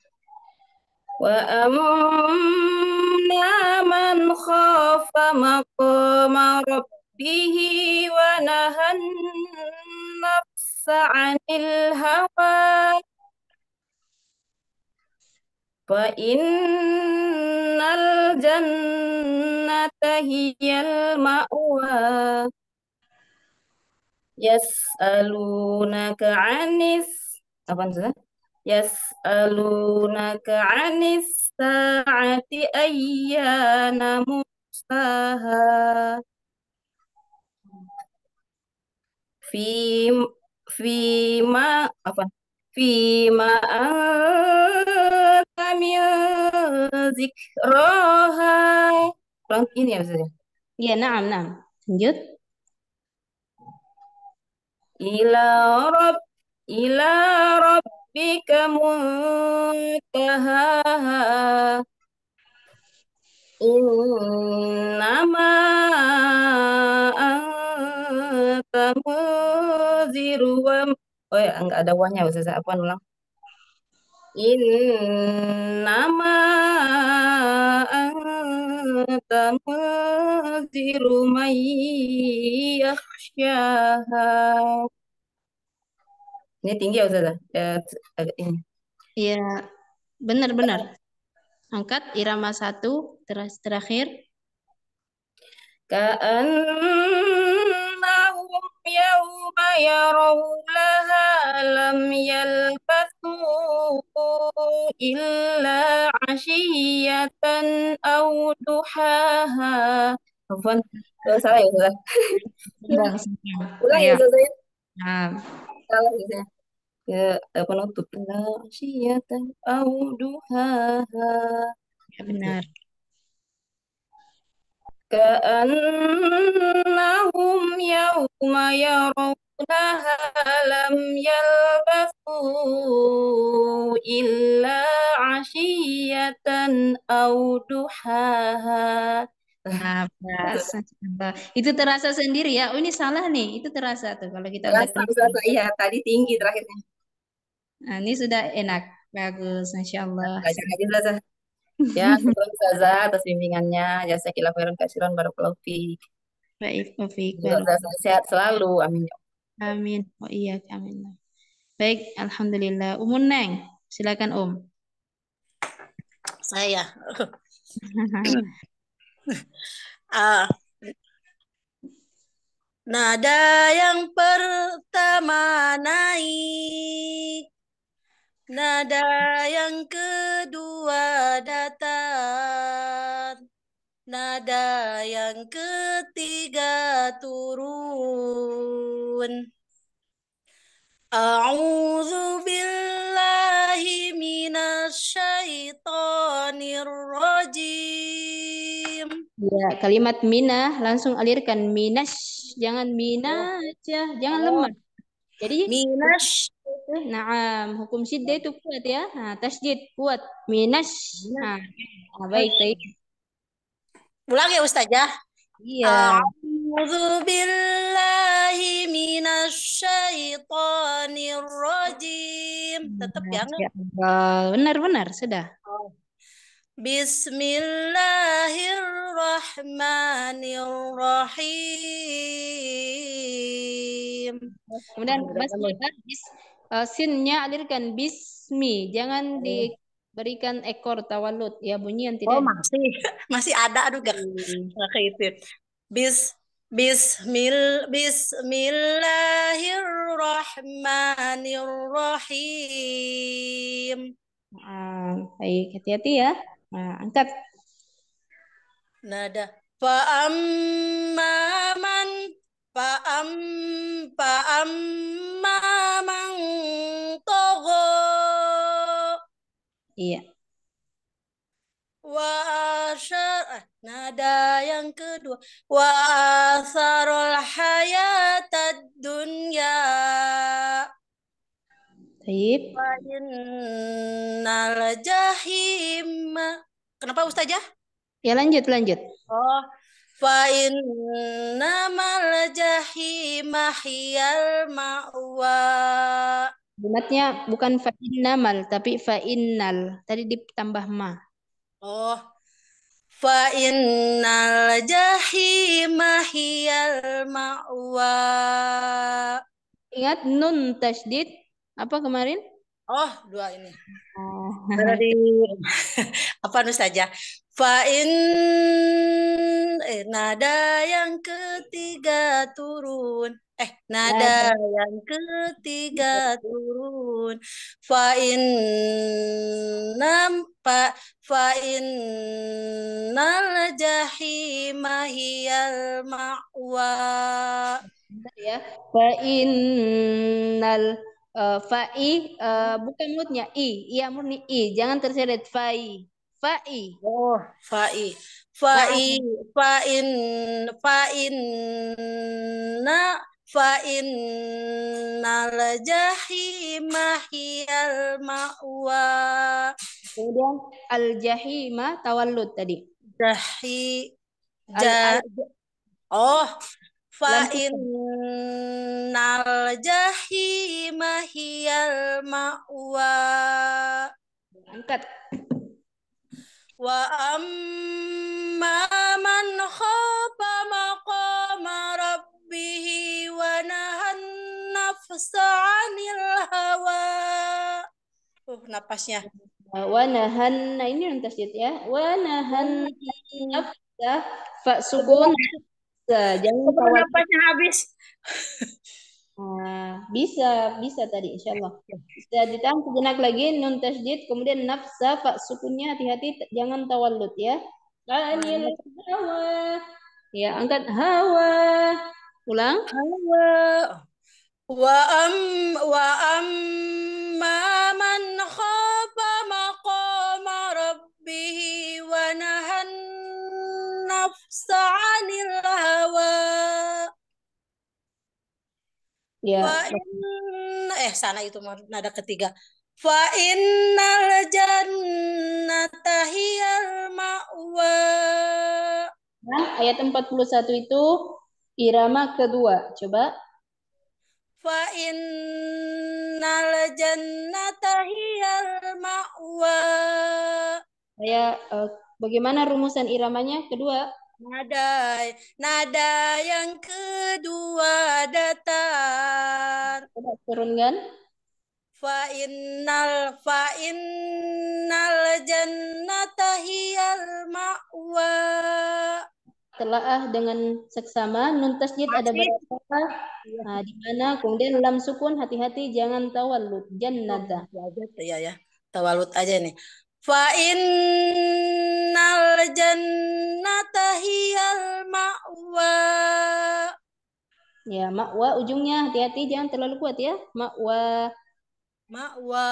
وأما من خاف مقام ربه ونهى النفس عن الهوى فإن الجنة هي المأوى يسألونك عن apa yas'alunaka 'anis sa'ati ayyana musaha fi fi ma apa fi ma kami roha. kurang ini ya maksudnya ya naam naam lanjut ila rob ila rob ربك منتهاها إنما أنت منذر Oh ya, enggak ada wanya, Ustaz. Apa ulang? Innama anta muziru may ini tinggi ya Ustazah? Ya, eh, ini. Iya, benar-benar. Angkat irama satu ter terakhir. كأنهم salah ya Ustazah. Ya, iya. ya? Nah, salah iya. eh, gitu ya. Ya, apa au duhaha. benar. Ka'annahum yawma yarawnaha lam yalbathu illa ashiyatan au Nah, itu terasa sendiri ya. Oh, ini salah nih. Itu terasa tuh kalau kita terasa, udah terasa, iya, tadi tinggi terakhirnya. Nah, ini sudah enak. Bagus, Masya Allah. Belajar Ya, Zaza atas bimbingannya. Jasa ya, kila khairan kasiron baru fiik. Baik, Fik. sehat selalu. Amin. Ya amin. Oh iya, amin. Baik, alhamdulillah. Umun Neng, silakan Om. Saya. ah. Nada yang pertama naik, nada yang kedua datar, nada yang ketiga turun. A'udzu billahi minasy syaithanir rajim. Ya, kalimat minah langsung alirkan minas jangan mina aja, jangan oh. lemah. Jadi minas Nah, hukum sidde itu kuat ya. Nah, tasjid kuat. minas Nah, nah baik, baik. Ulang ya Ustazah. Iya. A'udzu billahi minasy rajim. Tetap ya, ya. Benar, benar, sudah. Oh. Bismillahirrahmanirrahim. Kemudian Mas bis, uh, sinnya alirkan bismi, jangan hmm. diberikan ekor tawalut, ya bunyi yang tidak. Oh masih masih ada aduh gak keitip. Hmm. Bis Bismil Bismillahirrahmanirrahim. Ah, baik, hati-hati ya. Nah, angkat. Nada. paam ma'aman, paam paam ma'aman togo. Iya. Wa asyar eh, nada yang kedua wa asarul hayatad dunya Taib. Innal jahim. Kenapa Ustazah? Ya lanjut, lanjut. Oh. Fa jahima hiyal ma'wa. Bunatnya bukan fa tapi fa innal. Tadi ditambah ma. Oh. Fa innal jahima hiyal ma'wa. Ingat nun tasdid apa kemarin? Oh, dua ini. Dari apa nu saja. Fa'in eh, nada yang ketiga turun. Eh, nada, ya. ya. yang ketiga turun. Fa'in nampak fa'in nal jahimahiyal ma'wa. Ya, nal uh, eh, fa'i uh, eh, bukan mulutnya i iya murni i jangan terseret fa'i fa'i oh fa'i fa'i fa'in fa'in na fa'in nal jahima ma'wa kemudian al jahima tawallud tadi jahi jah oh fa innal jahima hiyal ma'wa angkat wa amma man khafa maqama rabbihi wa nahan nafsa 'anil hawa uh napasnya wa nahan nah ini rentas ya wa nahan nafsa fa sukun bisa jangan nafasnya habis Nah, bisa, bisa tadi insya Allah. Bisa ditahan sejenak lagi, nun tajdid, kemudian nafsa, pak sukunnya hati-hati, jangan tawallud ya. hawa. Ya, angkat hawa. Ulang. Hawa. Wa am wa amma man khafa maqama rabbihi wa nahan sa'anil hawa ya yeah. in, eh sana itu nada ketiga fa innal jannata hiyal ma'wa nah, ayat 41 itu irama kedua coba fa innal jannata hiyal ma'wa saya uh, bagaimana rumusan iramanya kedua Nada, nada yang kedua datang. Coba turunkan. Fa innal fa innal jannata hiyal ma'wa. Telaah dengan seksama nun tasjid ada berapa? Iya. Nah, di mana kemudian lam sukun hati-hati jangan tawallud jannata. Oh, ya, ya, ya. Tawallud aja nih fa innal jannata hiyal ma'wa ya ma'wa ujungnya hati-hati jangan terlalu kuat ya ma'wa ma'wa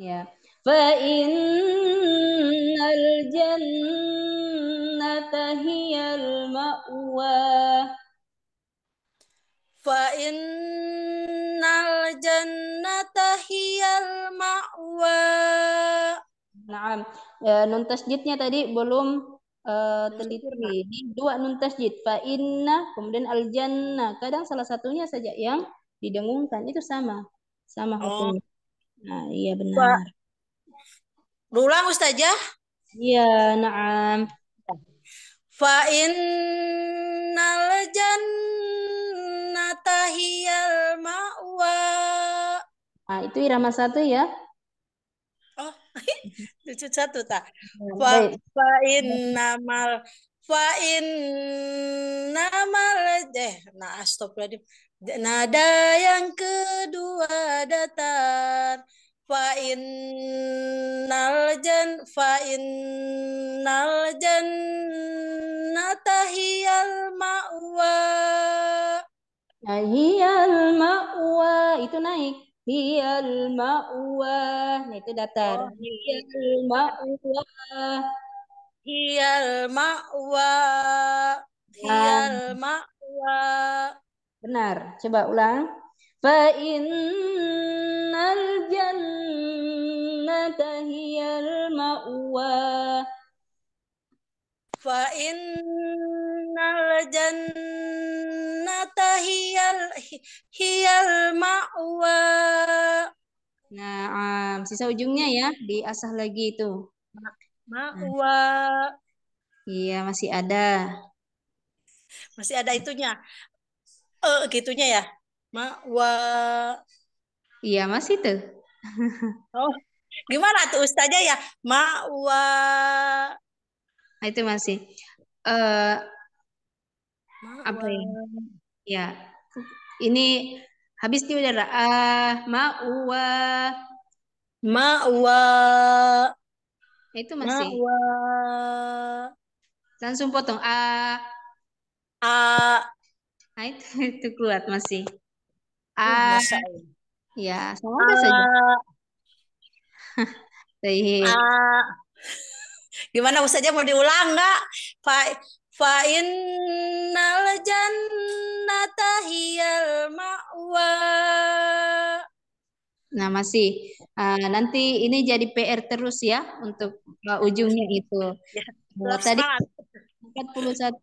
ya fa innal jannata hiyal ma'wa fa innal jannata hiyal ma'wa. Naam. Ya, nun tasjidnya tadi belum uh, teliti. Ini dua nun tasjid. Fa kemudian al jannah. Kadang salah satunya saja yang didengungkan. Itu sama. Sama oh. hukumnya. Oh. Nah, iya benar. Ulang Ustazah? Iya, naam. Fa innal jannah Tahiyal ma'wa. Nah, itu irama satu ya. Oh, lucu satu tak. Fa, fa innamal fa innamal deh. nah lagi, Nada yang kedua datar fa innal jan fa innal jannata natahiyal ma'wa Nah, hiyal ma'wa itu naik. Hiyal ma'wa. Nah, itu datar. Oh, hiyal ma'wa. Hiyal ma'wa. Hiyal nah. ma'wa. Benar. Coba ulang. Fa innal jannata hiyal ma'wa. Fa in hiyal ma'wa. Nah, um, sisa ujungnya ya diasah lagi itu. Ma'wa. Iya, masih ada. Masih ada itunya. Eh, gitunya ya. Ma'wa. Iya, masih tuh. oh, gimana tuh ustazah ya? Ma'wa. Nah, itu masih. Eh, uh, apa ya? ya ini habis di udara ah ma'uwa ma'uwa ya, itu masih ma'uwa langsung potong a a nah, itu, itu keluar masih a iya, ya sama saja a. gimana usahanya mau diulang nggak pak fa innal jannata hiyal ma'wa Nah, masih uh, nanti ini jadi PR terus ya untuk uh, ujungnya itu. Ya, nah, tadi 41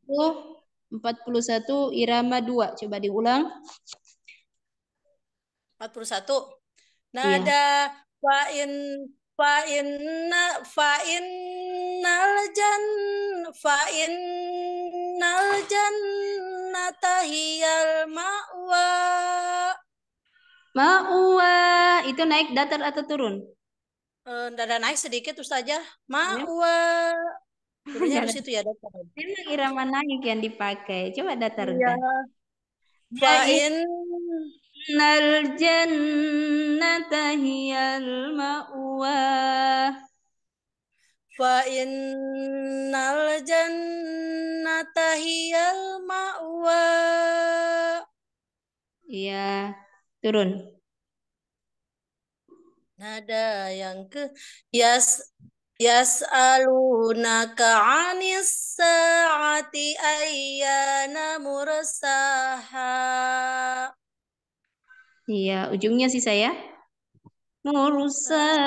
41 irama 2. Coba diulang. 41. Iya. Nada iya. fa in fa inna fa innal jan fa innal jannata hiyal ma'wa ma'wa itu naik datar atau turun eh uh, naik sedikit saja ma'wa Turunnya iya. di itu ya datar. ini irama naik yang dipakai. Coba datar. ya. Fa in innal jannata hiyal ma'wa fa innal jannata hiyal ma'wa Iya, turun. Nada yang ke yas yas'alunaka 'anis sa'ati ayyana mursaha Iya, ujungnya sih saya. Murusaha.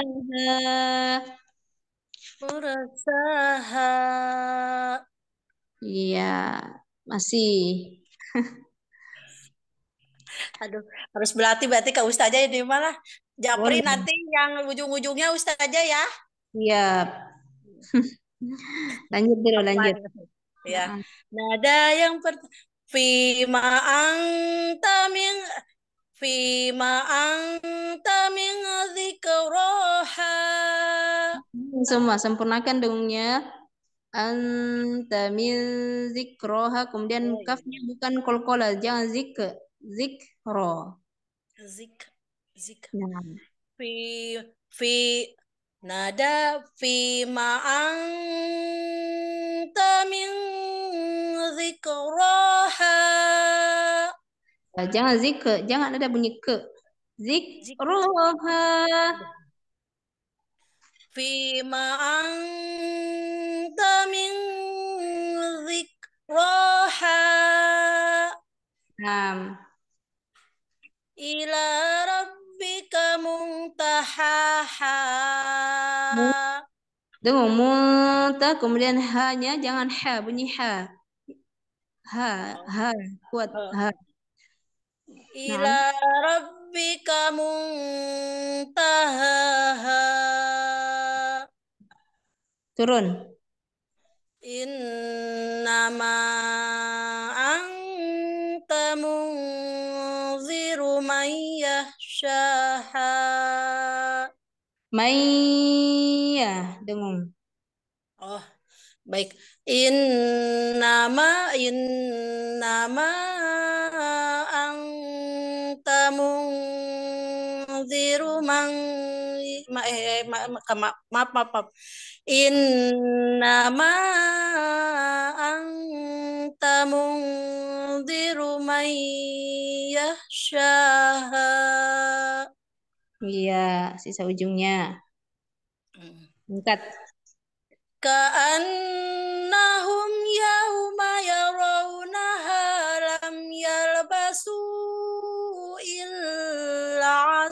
Murusaha. Iya, masih. Aduh, harus berlatih berarti ke Ustazah aja ya, di mana? Japri oh. nanti yang ujung-ujungnya aja ya. Iya. lanjut dulu, lanjut. Iya. Nada yang pertama. Fima anta min Fima anta min dzikroha. Semua sempurnakan dengungnya Anta min zikroha. Kemudian oh, iya. kafnya bukan kolkola, jangan zik zikro. Zik zik. Nah. Fi fi nada fi ma anta min zikroha. Eh, jangan zik, jangan ada bunyi ke. Zikruha. Fima anta min zikruha. Naam. Ila rabbika muntahaha. Dengar munta kemudian hanya jangan ha bunyi ha. Ha ha kuat ha. ha ila nah, rabbika muntaha turun innama anta munziru man yahshaha Maya dengung oh baik innama innama anta munziru man ma, eh, eh ma, ma, ma, ma, ma, innama anta munziru man yahsyaha iya sisa ujungnya Empat. Hmm. Ka'annahum yauma yarawnaha lam yalbasu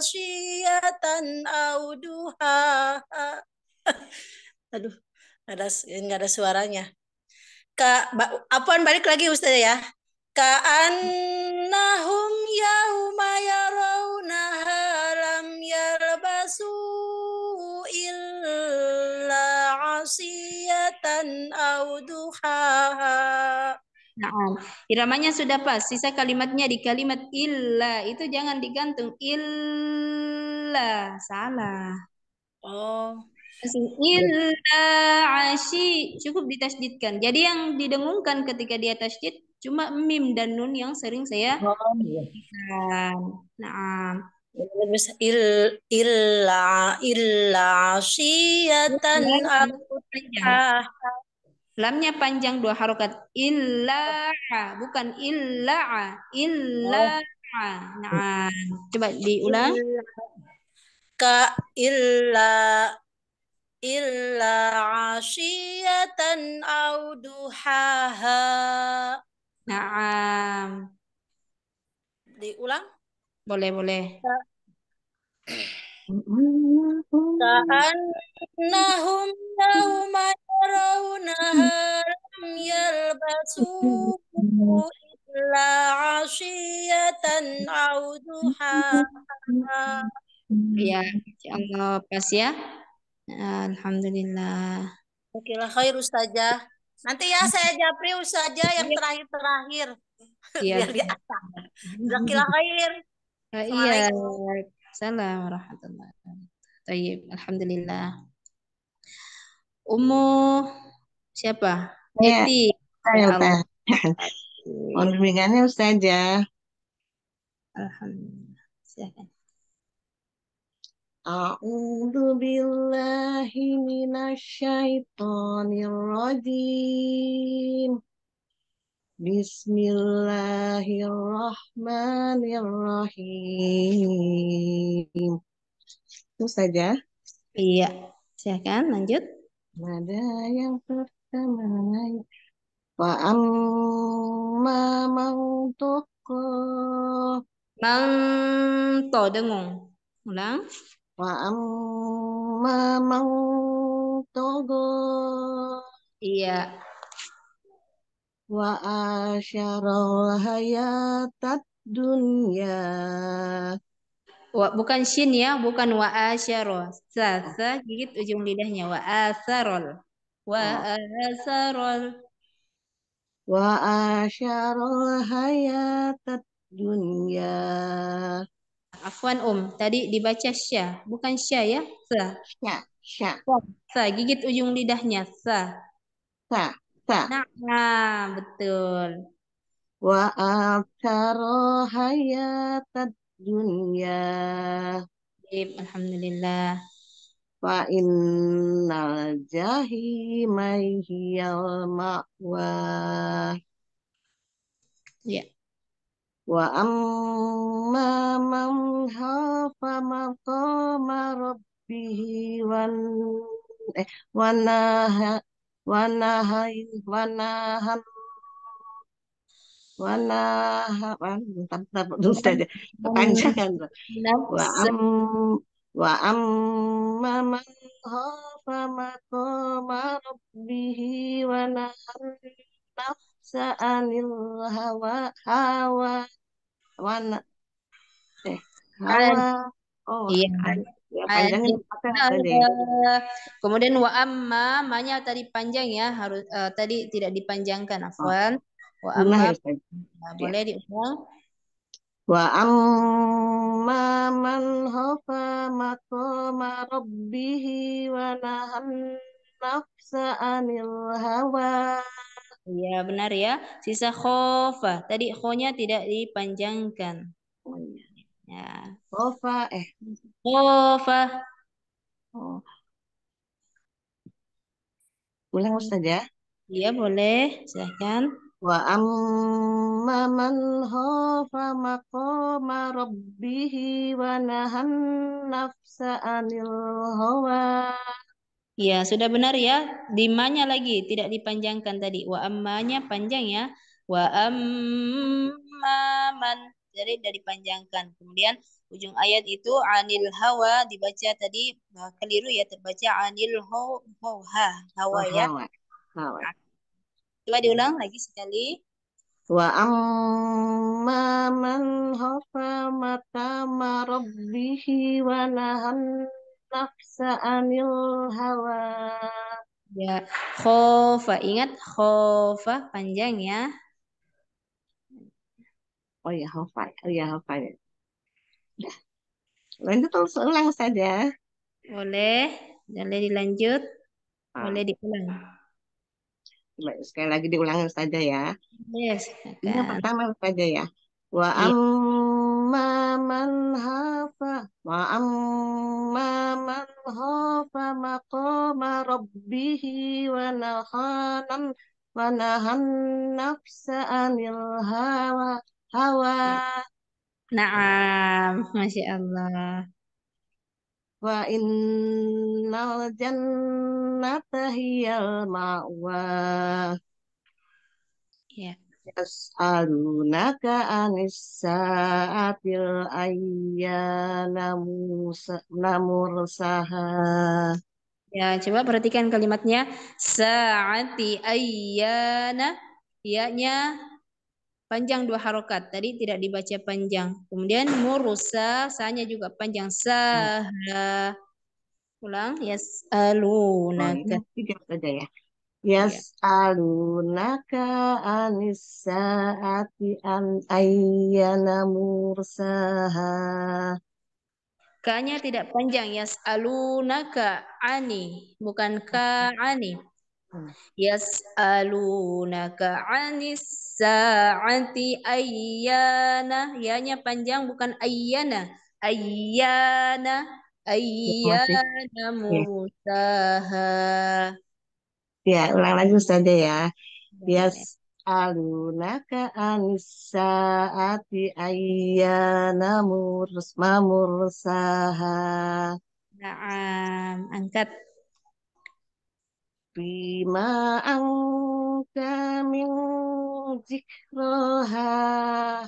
khasyiatan au duha. Aduh, ada nggak ada suaranya. Ka, apaan balik lagi Ustaz ya. annahum yauma yarawnaha lam yalbasu illa asiyatan au duhaha. Nah, iramanya sudah pas. Sisa kalimatnya di kalimat illa itu jangan digantung illa. Salah. Oh. Illa ashi cukup ditasjidkan. Jadi yang didengungkan ketika dia tasjid cuma mim dan nun yang sering saya oh, iya. Nah, il illa illa syiyatan al iya. Lamnya panjang dua harokat. Illa, bukan illa, illa. Oh. Nah, coba diulang. Ka illa illa ashiyatan au duhaha. nah Diulang? Boleh, boleh. Ya, Allah pas ya. Alhamdulillah. Oke lah, khair Ustazah. Nanti ya saya japri saja yang iya. terakhir-terakhir. Iya. Biar di atas. Iya. Assalamualaikum warahmatullahi wabarakatuh. Tayyib, alhamdulillah. Umu siapa? Ya, Eti. Ya, Mohon bimbingannya Ustazah. Ya. Alhamdulillah. Silakan. A'udzu billahi minasyaitonir rajim. Bismillahirrahmanirrahim. Itu saja. Iya, silakan lanjut. Ada yang pertama Wa amma mantoko. Manto dengung. Ulang. Wa amma mantoko. Iya. Wa asyarol hayatat dunya Wa, bukan shin ya, bukan wa asharo. Sa, ah. sa gigit ujung lidahnya wa asarol. Wa ah. asarol. Wa asyarol hayatat dunia Afwan Om, tadi dibaca sya, bukan sya ya? Sa. Sya, sya. Sa, gigit ujung lidahnya. Sa. Sa, sa. Nah, nah betul. Wa asyarol hayatat dunya. Alhamdulillah. Fa innal jahima hiyal ma'wa. Ya. Wa amma man hafa maqama rabbihi wan eh wanaha wanaha wanahan wala bentar bentar dulu saja kepanjangan wa am wa amma man khafa maqama rabbih wa nahal nafsa anil hawa hawa wana eh hawa oh iya Ya, panjangin iya. Nah, tadi. Kemudian wa amma tadi panjang ya harus uh, tadi tidak dipanjangkan oh. afwan. Wa iya, amma ya, boleh diulang. Wa amma man hafa maqama rabbih wa nahan nafsa anil hawa. Iya benar ya. Sisa khofa. Tadi khonya tidak dipanjangkan. Oh, iya. Ya. Khofa eh. Khofa. Oh. Ulang Ustaz ya. Iya boleh. Silahkan. Wa amma man khafa maqama rabbih wa nahan nafsa anil hawa. Ya, sudah benar ya. Dimanya lagi tidak dipanjangkan tadi. Wa ammanya panjang ya. Wa amma man jadi dari panjangkan. Kemudian ujung ayat itu anil hawa dibaca tadi eh, keliru ya terbaca anil ho, ho ha hawa ya. Hawa. hawa Coba diulang lagi sekali. Wa amma man mata ma rabbihi wa nahan nafsa anil hawa. Ya, khofa. Ingat khofa panjang ya. Oh ya, khofa. Oh ya, khofa ya. Lanjut terus ulang saja. Boleh. Boleh dilanjut. Ah. Boleh diulang sekali lagi diulangin saja ya. Yes. Ini yang pertama saja ya. Iya. Wa amma man hafa wa amma man hafa maqama rabbih wa nahanan wa nahan nafsa anil hawa hawa. Naam, Masya Allah wa innal jannata hiyal ma'wa ya yeah. yas'alunaka anis sa'atil ayyana saha ya coba perhatikan kalimatnya sa'ati ayyana ya-nya panjang dua harokat. Tadi tidak dibaca panjang. Kemudian murusa, sanya juga panjang. Saha. pulang Yes. Alunaka. Tiga saja ya. Yes iya. alunaka anis saati an ayyana mursaha. Kanya tidak panjang. Yes alunaka ani. Bukan ka ani. Hmm. Yes alunaka anis sa'ati ayyana. ya panjang bukan ayyana. Ayyana. Ya, ayyana musaha. Ya, ulang lagi Ustazah ya. Ya, alunaka anisa'ati ayyana murs mamursaha. Naam, angkat bima angka min zikroha.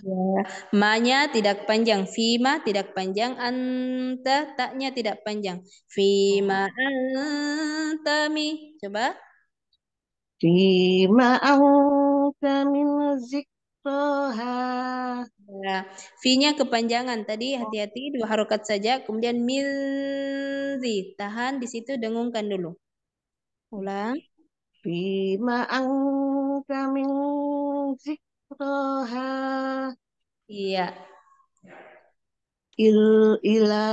ya. Manya tidak panjang Fima tidak panjang Anta taknya tidak panjang Fima anta mi Coba Fima angka min zikroha ya. nya kepanjangan tadi ya. hati-hati dua harokat saja kemudian milzi tahan di situ dengungkan dulu Ulang. Bima angka min zikroha. Iya. Il ila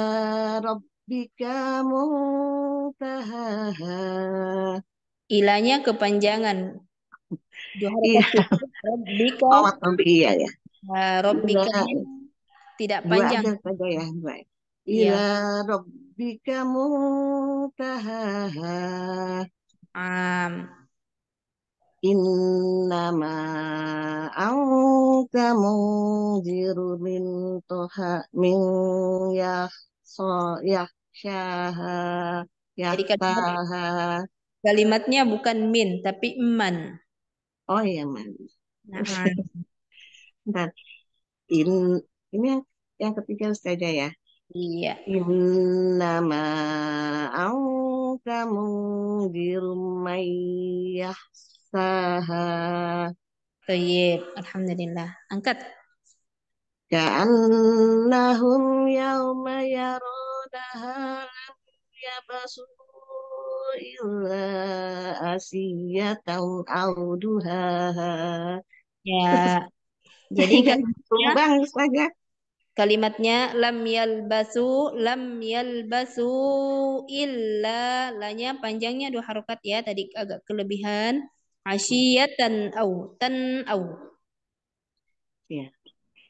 rabbika muntahaha. Ilanya kepanjangan. Iya. Rabbika. Oh, iya, iya ya. Uh, Rabbika tidak panjang. Dua saja ya, baik. Iya. Ila ya. rabbika muntahaha. Am. Innama angka mungjiru min toha min yahso yahsyaha Jadi ha kalimatnya bukan min tapi man. Oh iya man. Nah. Bentar. In, ini yang, yang ketiga saja ya. Iya. Innama anta mundirun may yahsaha. Tayyib, alhamdulillah. Angkat. Ka'annahum yawma yarunaha lam yabasu illa asiyatan auduha. Ya. Jadi kan sumbang saja. Kalimatnya lam basu lam basu illa lanya panjangnya dua harokat ya tadi agak kelebihan dan au tan au. Ya.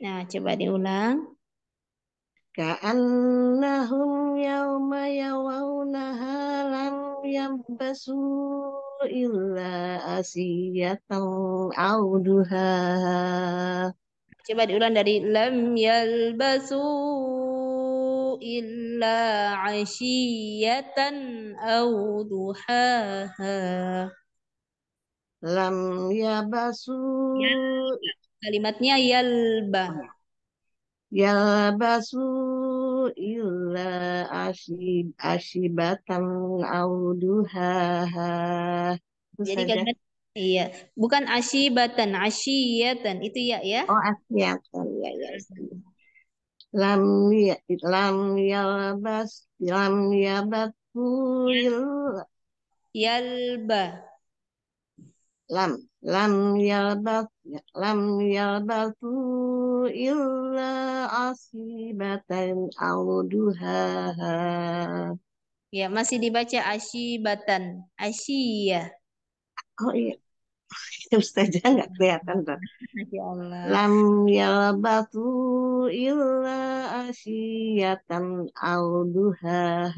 Nah, coba diulang. Ka'annahum yawma yawawnaha lam basu illa dan au duhaha. Coba diulang dari lam yalbasu illa ashiyatan au duhaha. Lam yabasu. kalimatnya yalba. Yalbasu illa ashib ashibatan au duhaha. Jadi kalimat Iya, bukan asyibatan, asyiyatan itu ya ya. Oh, asyiyatan ya ya. Lam ya lam yalbas lam yabathu yalba. Lam lam yalbas lam yalbathu illa asibatan au Ya, masih dibaca asyibatan, asyiyah. Oh iya. Ustazah nggak iya. kelihatan tuh. Ya Allah. Lam yalbatu illa asyiyatan auduha.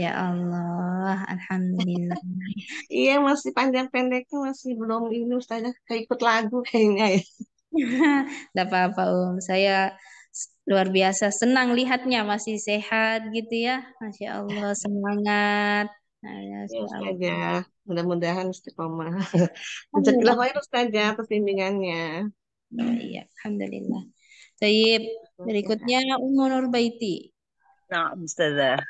Ya Allah, Alhamdulillah. iya masih panjang pendeknya masih belum ini Ustazah ikut lagu kayaknya ya. Tidak apa-apa Om, um. saya luar biasa senang lihatnya masih sehat gitu ya. Masya Allah, semangat. Nah, ya, iya, Ustazah. Mudah-mudahan istiqomah. Jazakallah khair Ustazah atas bimbingannya. Ya, nah, iya, alhamdulillah. Baik, berikutnya Ummu Baiti. Nah, Ustazah.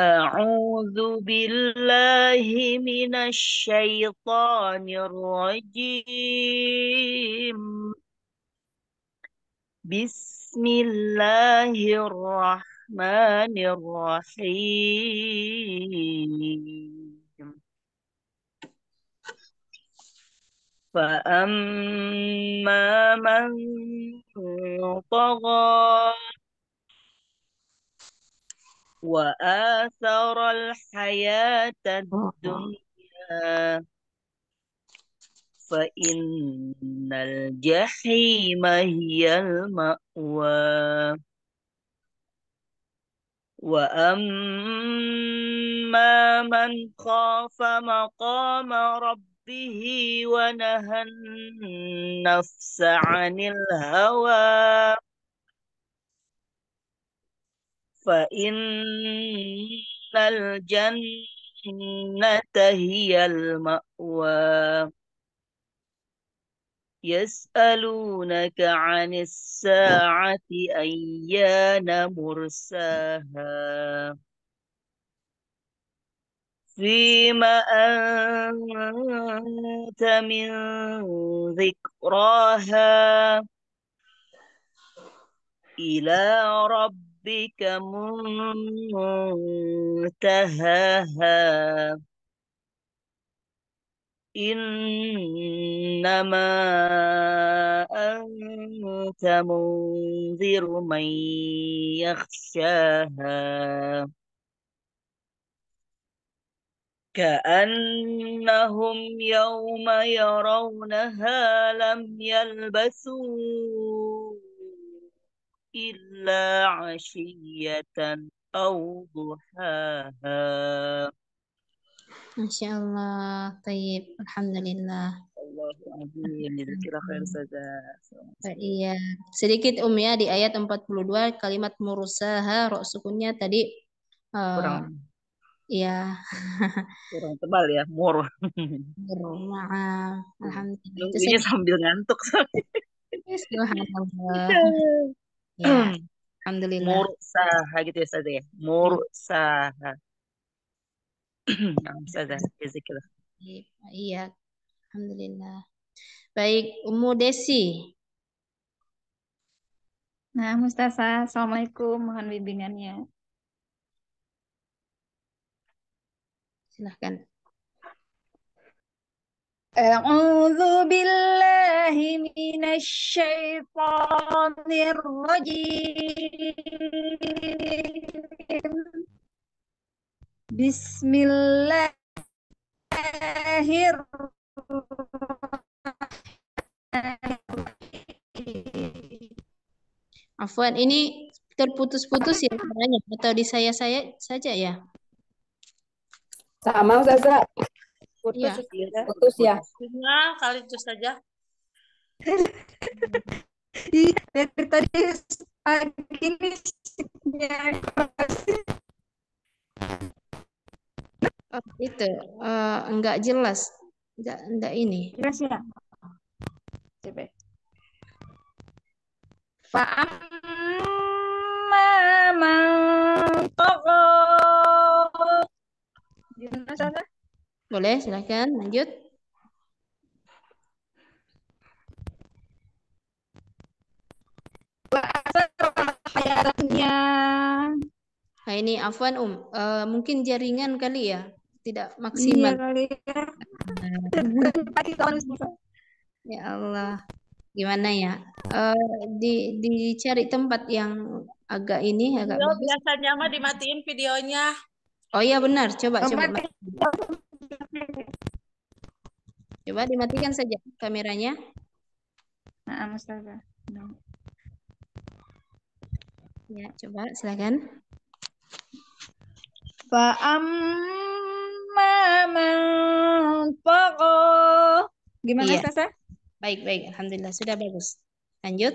أعوذ بالله من الشيطان الرجيم بسم الله الرحمن الرحمن الرحيم فأما من طغى وآثر الحياة الدنيا فإن الجحيم هي المأوى واما من خاف مقام ربه ونهى النفس عن الهوى فان الجنه هي الماوى يسألونك عن الساعة أيان مرساها فيما أنت من ذكراها إلى ربك منتهاها إنما أنت منذر من يخشاها كأنهم يوم يرونها لم يلبثوا إلا عشية أو ضحاها Masya Allah. Taib. Alhamdulillah. Iya. Sedikit um ya di ayat 42 kalimat murusaha rok sukunnya tadi uh, kurang. Iya. kurang tebal ya, mur. mur Alhamdulillah. Itu sambil ngantuk. Ya, subhanallah. ya. ya alhamdulillah. murusaha gitu ya, saja ya. Mursaha. Gitu. Iya, iya, alhamdulillah. baik Umu Desi Nah, Mustafa, Assalamualaikum. Mohon bimbingannya. Silahkan. أعوذ بالله من الشيطان الرجيم Bismillahirrahmanirrahim. Afwan, ini terputus-putus ya suaranya atau di saya saya saja ya? Sama Ustazah. Iya. Putus ya. Putus ya. Nah, kali itu saja. Iya, dari tadi pagi ini Oh, itu uh, eh, enggak jelas. Enggak, enggak ini. Jelas ya. Coba. Fa'amma man Boleh, silakan lanjut. Nah, ini Afwan Um, uh, mungkin jaringan kali ya tidak iya maksimal. Ya. ya. Allah. Gimana ya? Uh, di dicari tempat yang agak ini agak Yo, biasanya mah dimatiin videonya. Oh iya benar, coba coba. Coba dimatikan saja kameranya. Nah, Mustafa. No. Ya, coba silakan. Fa'am poko, Gimana iya. Sasa? Baik, baik. Alhamdulillah sudah bagus. Lanjut.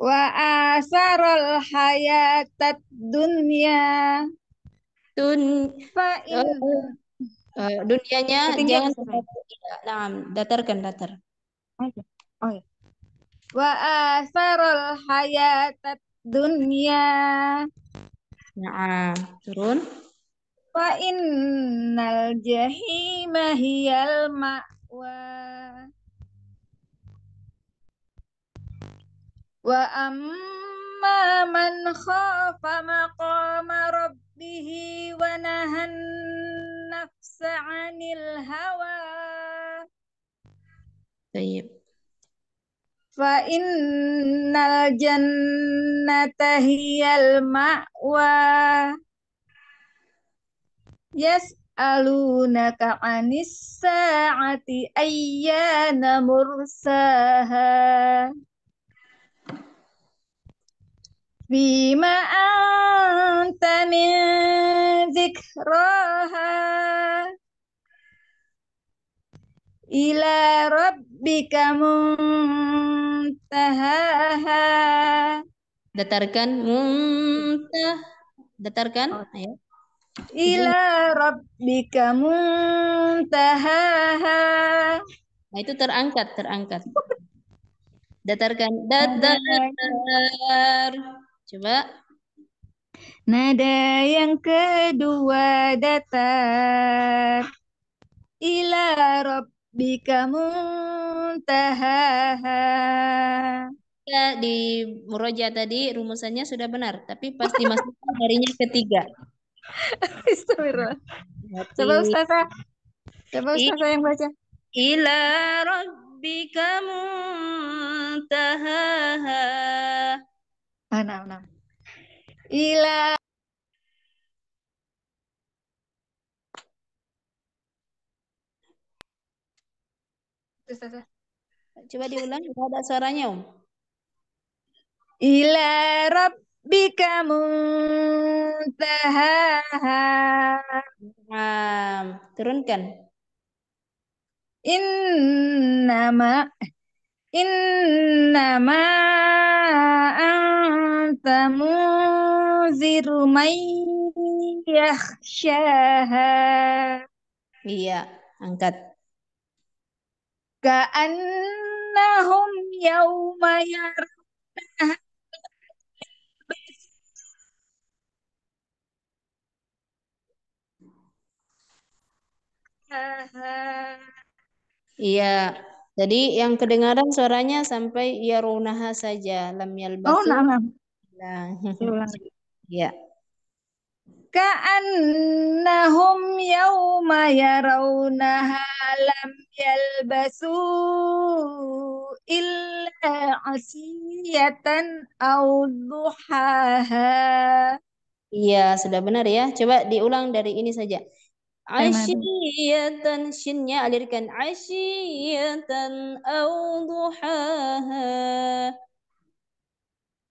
Wa asarul hayatat dunia. Dun fa Uh, uh, dunianya jangan jangan nah, datarkan datar. Oh, oh Wa asarul hayatat dunia. Nah, turun. Fa innal jahima hiyal ma'wa. Wa amma man khafa maqama rabbihi wa nahan nafsa 'anil hawa. Baik. Fa innal jannata hiyal ma'wa. Yes, alunaka anis sa'ati ayyana mursaha Bima anta min zikraha Ila rabbika muntahaha Datarkan muntah Datarkan, oh. ayo iya ila rabbika muntahaha. Nah, itu terangkat, terangkat. Datarkan datar. Coba. Nada yang kedua datar. Ila rabbika muntahaha. Ya, di muroja tadi rumusannya sudah benar, tapi pasti masuk harinya ketiga. Astagfirullah. Coba Ustazah. Coba Ustazah yang baca. Ila rabbika muntahaha. Mana, ah, mana. Ila Ustazah. Coba diulang, ada suaranya, Om. Ila rabb muntaha منتهاها turunkan innama innama anta muziru man yakhshaha iya angkat ka'annahum yawma yara Iya. Jadi yang kedengaran suaranya sampai ya runaha saja, lam yalbasu. Oh, nah. Nah. nah iya. Ka'annahum yawma yarawnaha lam yalbasu illa asiyatan aw duhaha. Iya, sudah benar ya. Coba diulang dari ini saja. Asyiyatan shinnya alirkan asyiyatan awduhaha.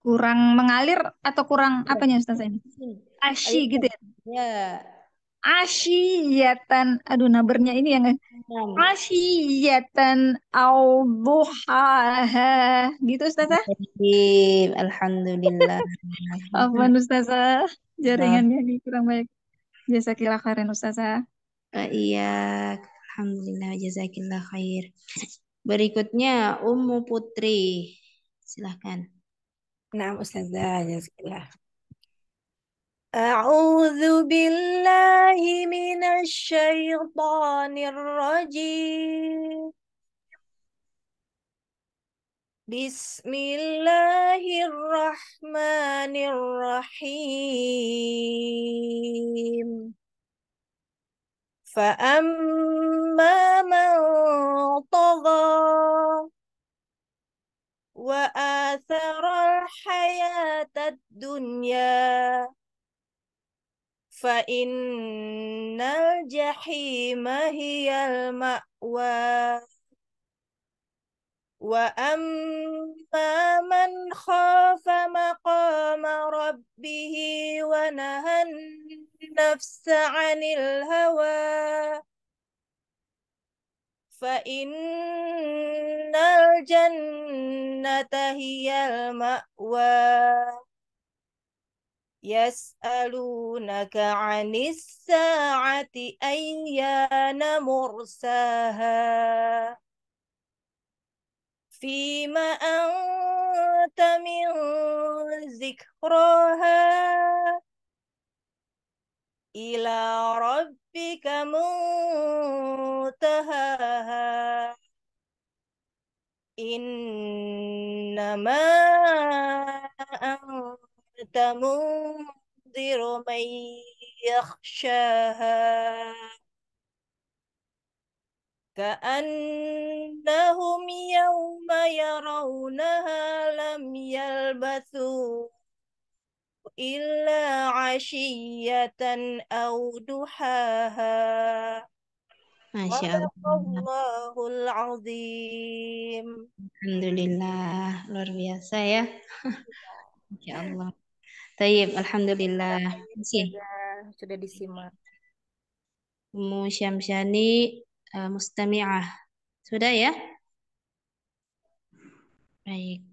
Kurang mengalir atau kurang ya. apanya Ustaz ini? Asyi gitu ya. Ya. Asyiyatan aduh nabernya ini yang asyiyatan awduhaha. gitu Ustaz. Alhamdulillah. Apaan Ustaz? Jaringannya ini kurang baik. Jazakillah khairan Ustazah. Uh, iya, alhamdulillah jazakillah khair. Berikutnya Ummu Putri. Silahkan. Nah, Ustazah jazakillah. أعوذ بالله من الشيطان الرجيم Bismillahirrahmanirrahim. Fa'amma man wa athara al-hayata ad fa innal jahima hiya mawa وأما من خاف مقام ربه ونهى النفس عن الهوى فإن الجنة هي المأوى يسألونك عن الساعة أيان مرساها فيما أنت من ذكراها إلى ربك منتهاها إنما أنت منذر من يخشاها كأنهم يوم يرونها لم يلبثوا إلا عشية أو ضحاها Masyaallah. azim. Alhamdulillah, luar biasa ya. Masya Allah. Taib, alhamdulillah. Sudah, sudah disimak. Mu Syamsyani Eh, mustami'ah. Sudah ya? Baik.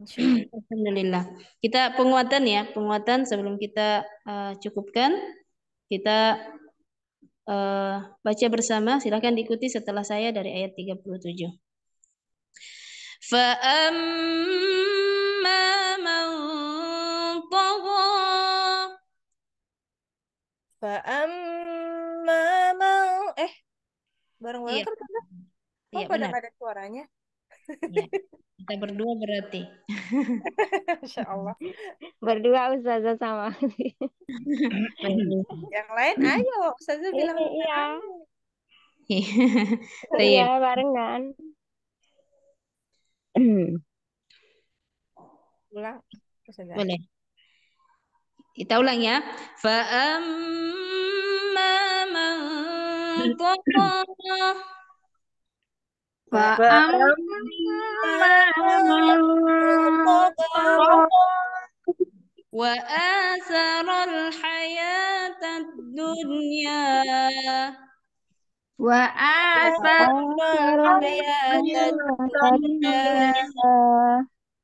Alhamdulillah. Kita penguatan ya, penguatan sebelum kita uh, cukupkan. Kita uh, baca bersama, silahkan diikuti setelah saya dari ayat 37. فَأَمَّا مَنْ طَغَى فَأَمَّا Bareng-bareng iya. terus kan iya, oh, iya, pada ada suaranya. Iya. Kita berdua berarti. Insya Allah. Berdua Ustazah sama. Yang lain ayo. Ustazah iya, bilang. Iya. Iya, barengan. Ulang. Boleh. Kita ulang ya. Fa'amma man Allah wa asarul hayatad dunya wa asarul hayatad dunya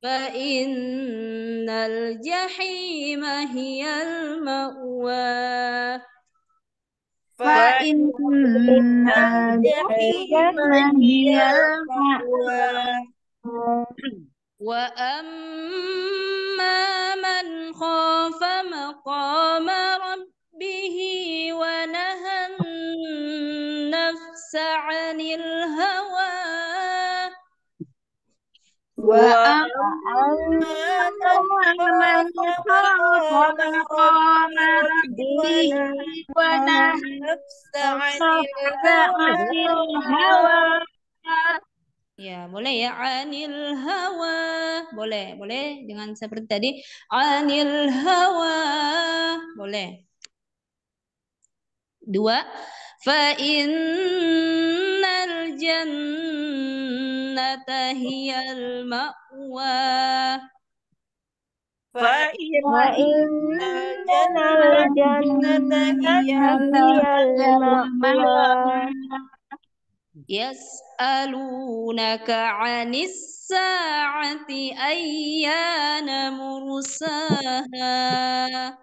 fa innal jahima hiyal ma'wa فإن الجحيم وأما من خاف مقام ربه ونهى النفس عن الهوى وأما Ya, boleh ya anil hawa. Boleh, boleh dengan seperti tadi anil hawa. Boleh. Dua, fa innal jannata hiyal ma'wa. فإن الجنة هي يسألونك عن الساعة أيان مرساها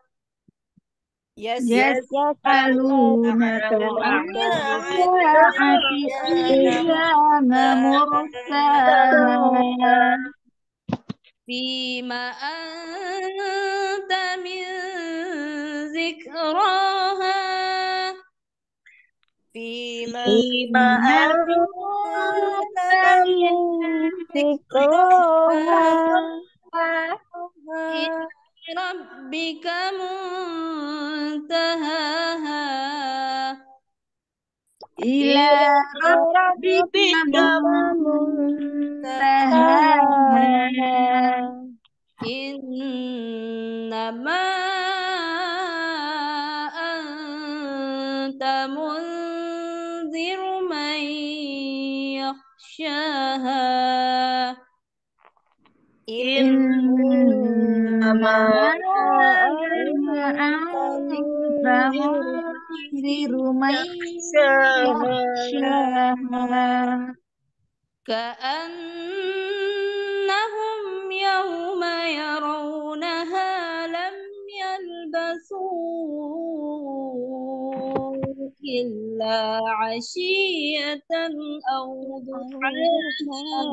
يسألونك عن الساعة أيان مرساها فيما أنت من ذكراها فيما, فيما أنت من ذكراها إلى ربك منتهاها إلى ربك منتهاها إنما أنت منذر من يخشاها إنما أنت منذر من يخشاها كأنهم يوم يرونها لم يلبثوا إلا عشية أو ضحاها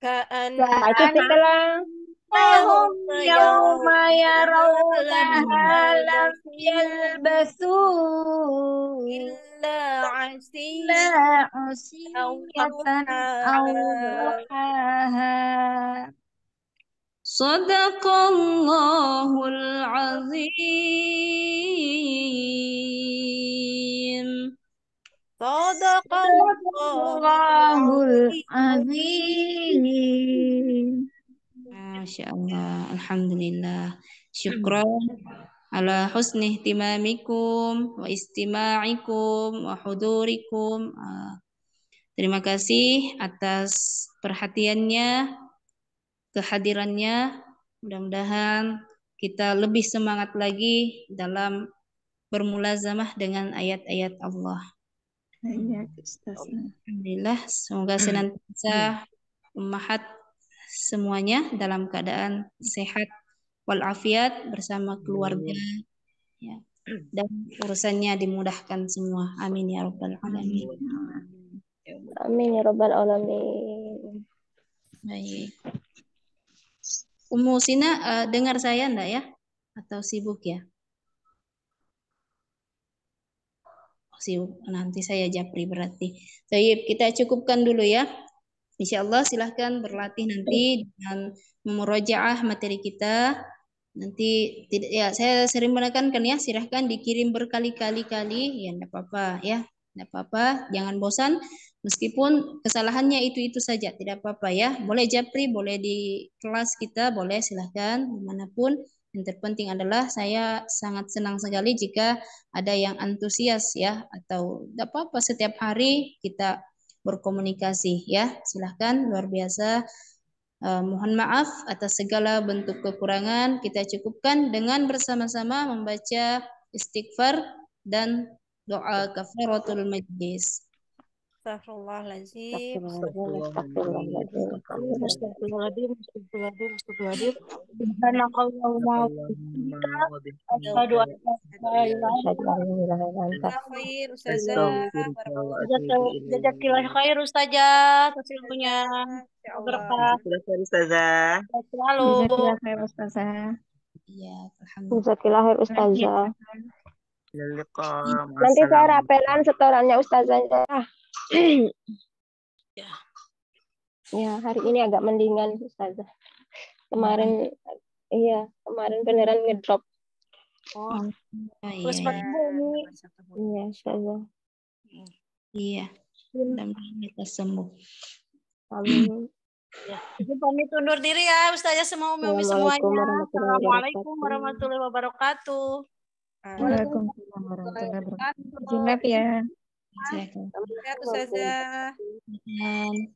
كأنهم هم يوم يرونها لم يلبثوا إلا عشية أو ضحاها صدق الله العظيم صدق الله العظيم Masya Allah. Alhamdulillah. Syukron hmm. ala husni ihtimamikum wa istima'ikum wa hudurikum. Ah. Terima kasih atas perhatiannya, kehadirannya. Mudah-mudahan kita lebih semangat lagi dalam bermulazamah dengan ayat-ayat Allah. Iya, Alhamdulillah, semoga hmm. senantiasa Umahat semuanya dalam keadaan sehat walafiat bersama keluarga ya. dan urusannya dimudahkan semua amin ya rabbal alamin amin ya rabbal alamin baik Umu uh, eh, dengar saya enggak ya atau sibuk ya oh, sibuk nanti saya japri berarti. Baik, kita cukupkan dulu ya. Insya Allah silahkan berlatih nanti dengan memurojaah materi kita. Nanti tidak ya saya sering menekankan ya silahkan dikirim berkali-kali kali ya tidak apa-apa ya tidak apa-apa jangan bosan meskipun kesalahannya itu itu saja tidak apa-apa ya boleh japri boleh di kelas kita boleh silahkan dimanapun yang terpenting adalah saya sangat senang sekali jika ada yang antusias ya atau tidak apa-apa setiap hari kita berkomunikasi ya. Silahkan luar biasa. Eh, mohon maaf atas segala bentuk kekurangan. Kita cukupkan dengan bersama-sama membaca istighfar dan doa kafaratul majlis. Astagfirullahaladzim. Astagfirullahaladzim. Astagfirullahaladzim. Astagfirullahaladzim. Astagfirullahaladzim. Astagfirullahaladzim. Astagfirullahaladzim. Astagfirullahaladzim. Astagfirullahaladzim. Astagfirullahaladzim. Astagfirullahaladzim. Astagfirullahaladzim. Astagfirullahaladzim. Astagfirullahaladzim. Astagfirullahaladzim. Astagfirullahaladzim. Astagfirullahaladzim. Astagfirullahaladzim. Astagfirullahaladzim. Ustazah. Ya Nanti saya rapelan setorannya ustazahnya. Ah. ya. ya, hari ini agak mendingan ustazah. Kemarin hmm. iya, kemarin beneran ngedrop. Oh. Iya. Terus oh, iya. Iya, ustazah. Iya. mudah kita sembuh. Amin. Ya. pamit undur diri ya Ustazah semua umi semuanya. Assalamualaikum warahmatullahi wabarakatuh. Ah, Waalaikumsalam warahmatullahi wabarakatuh. ya. Sehat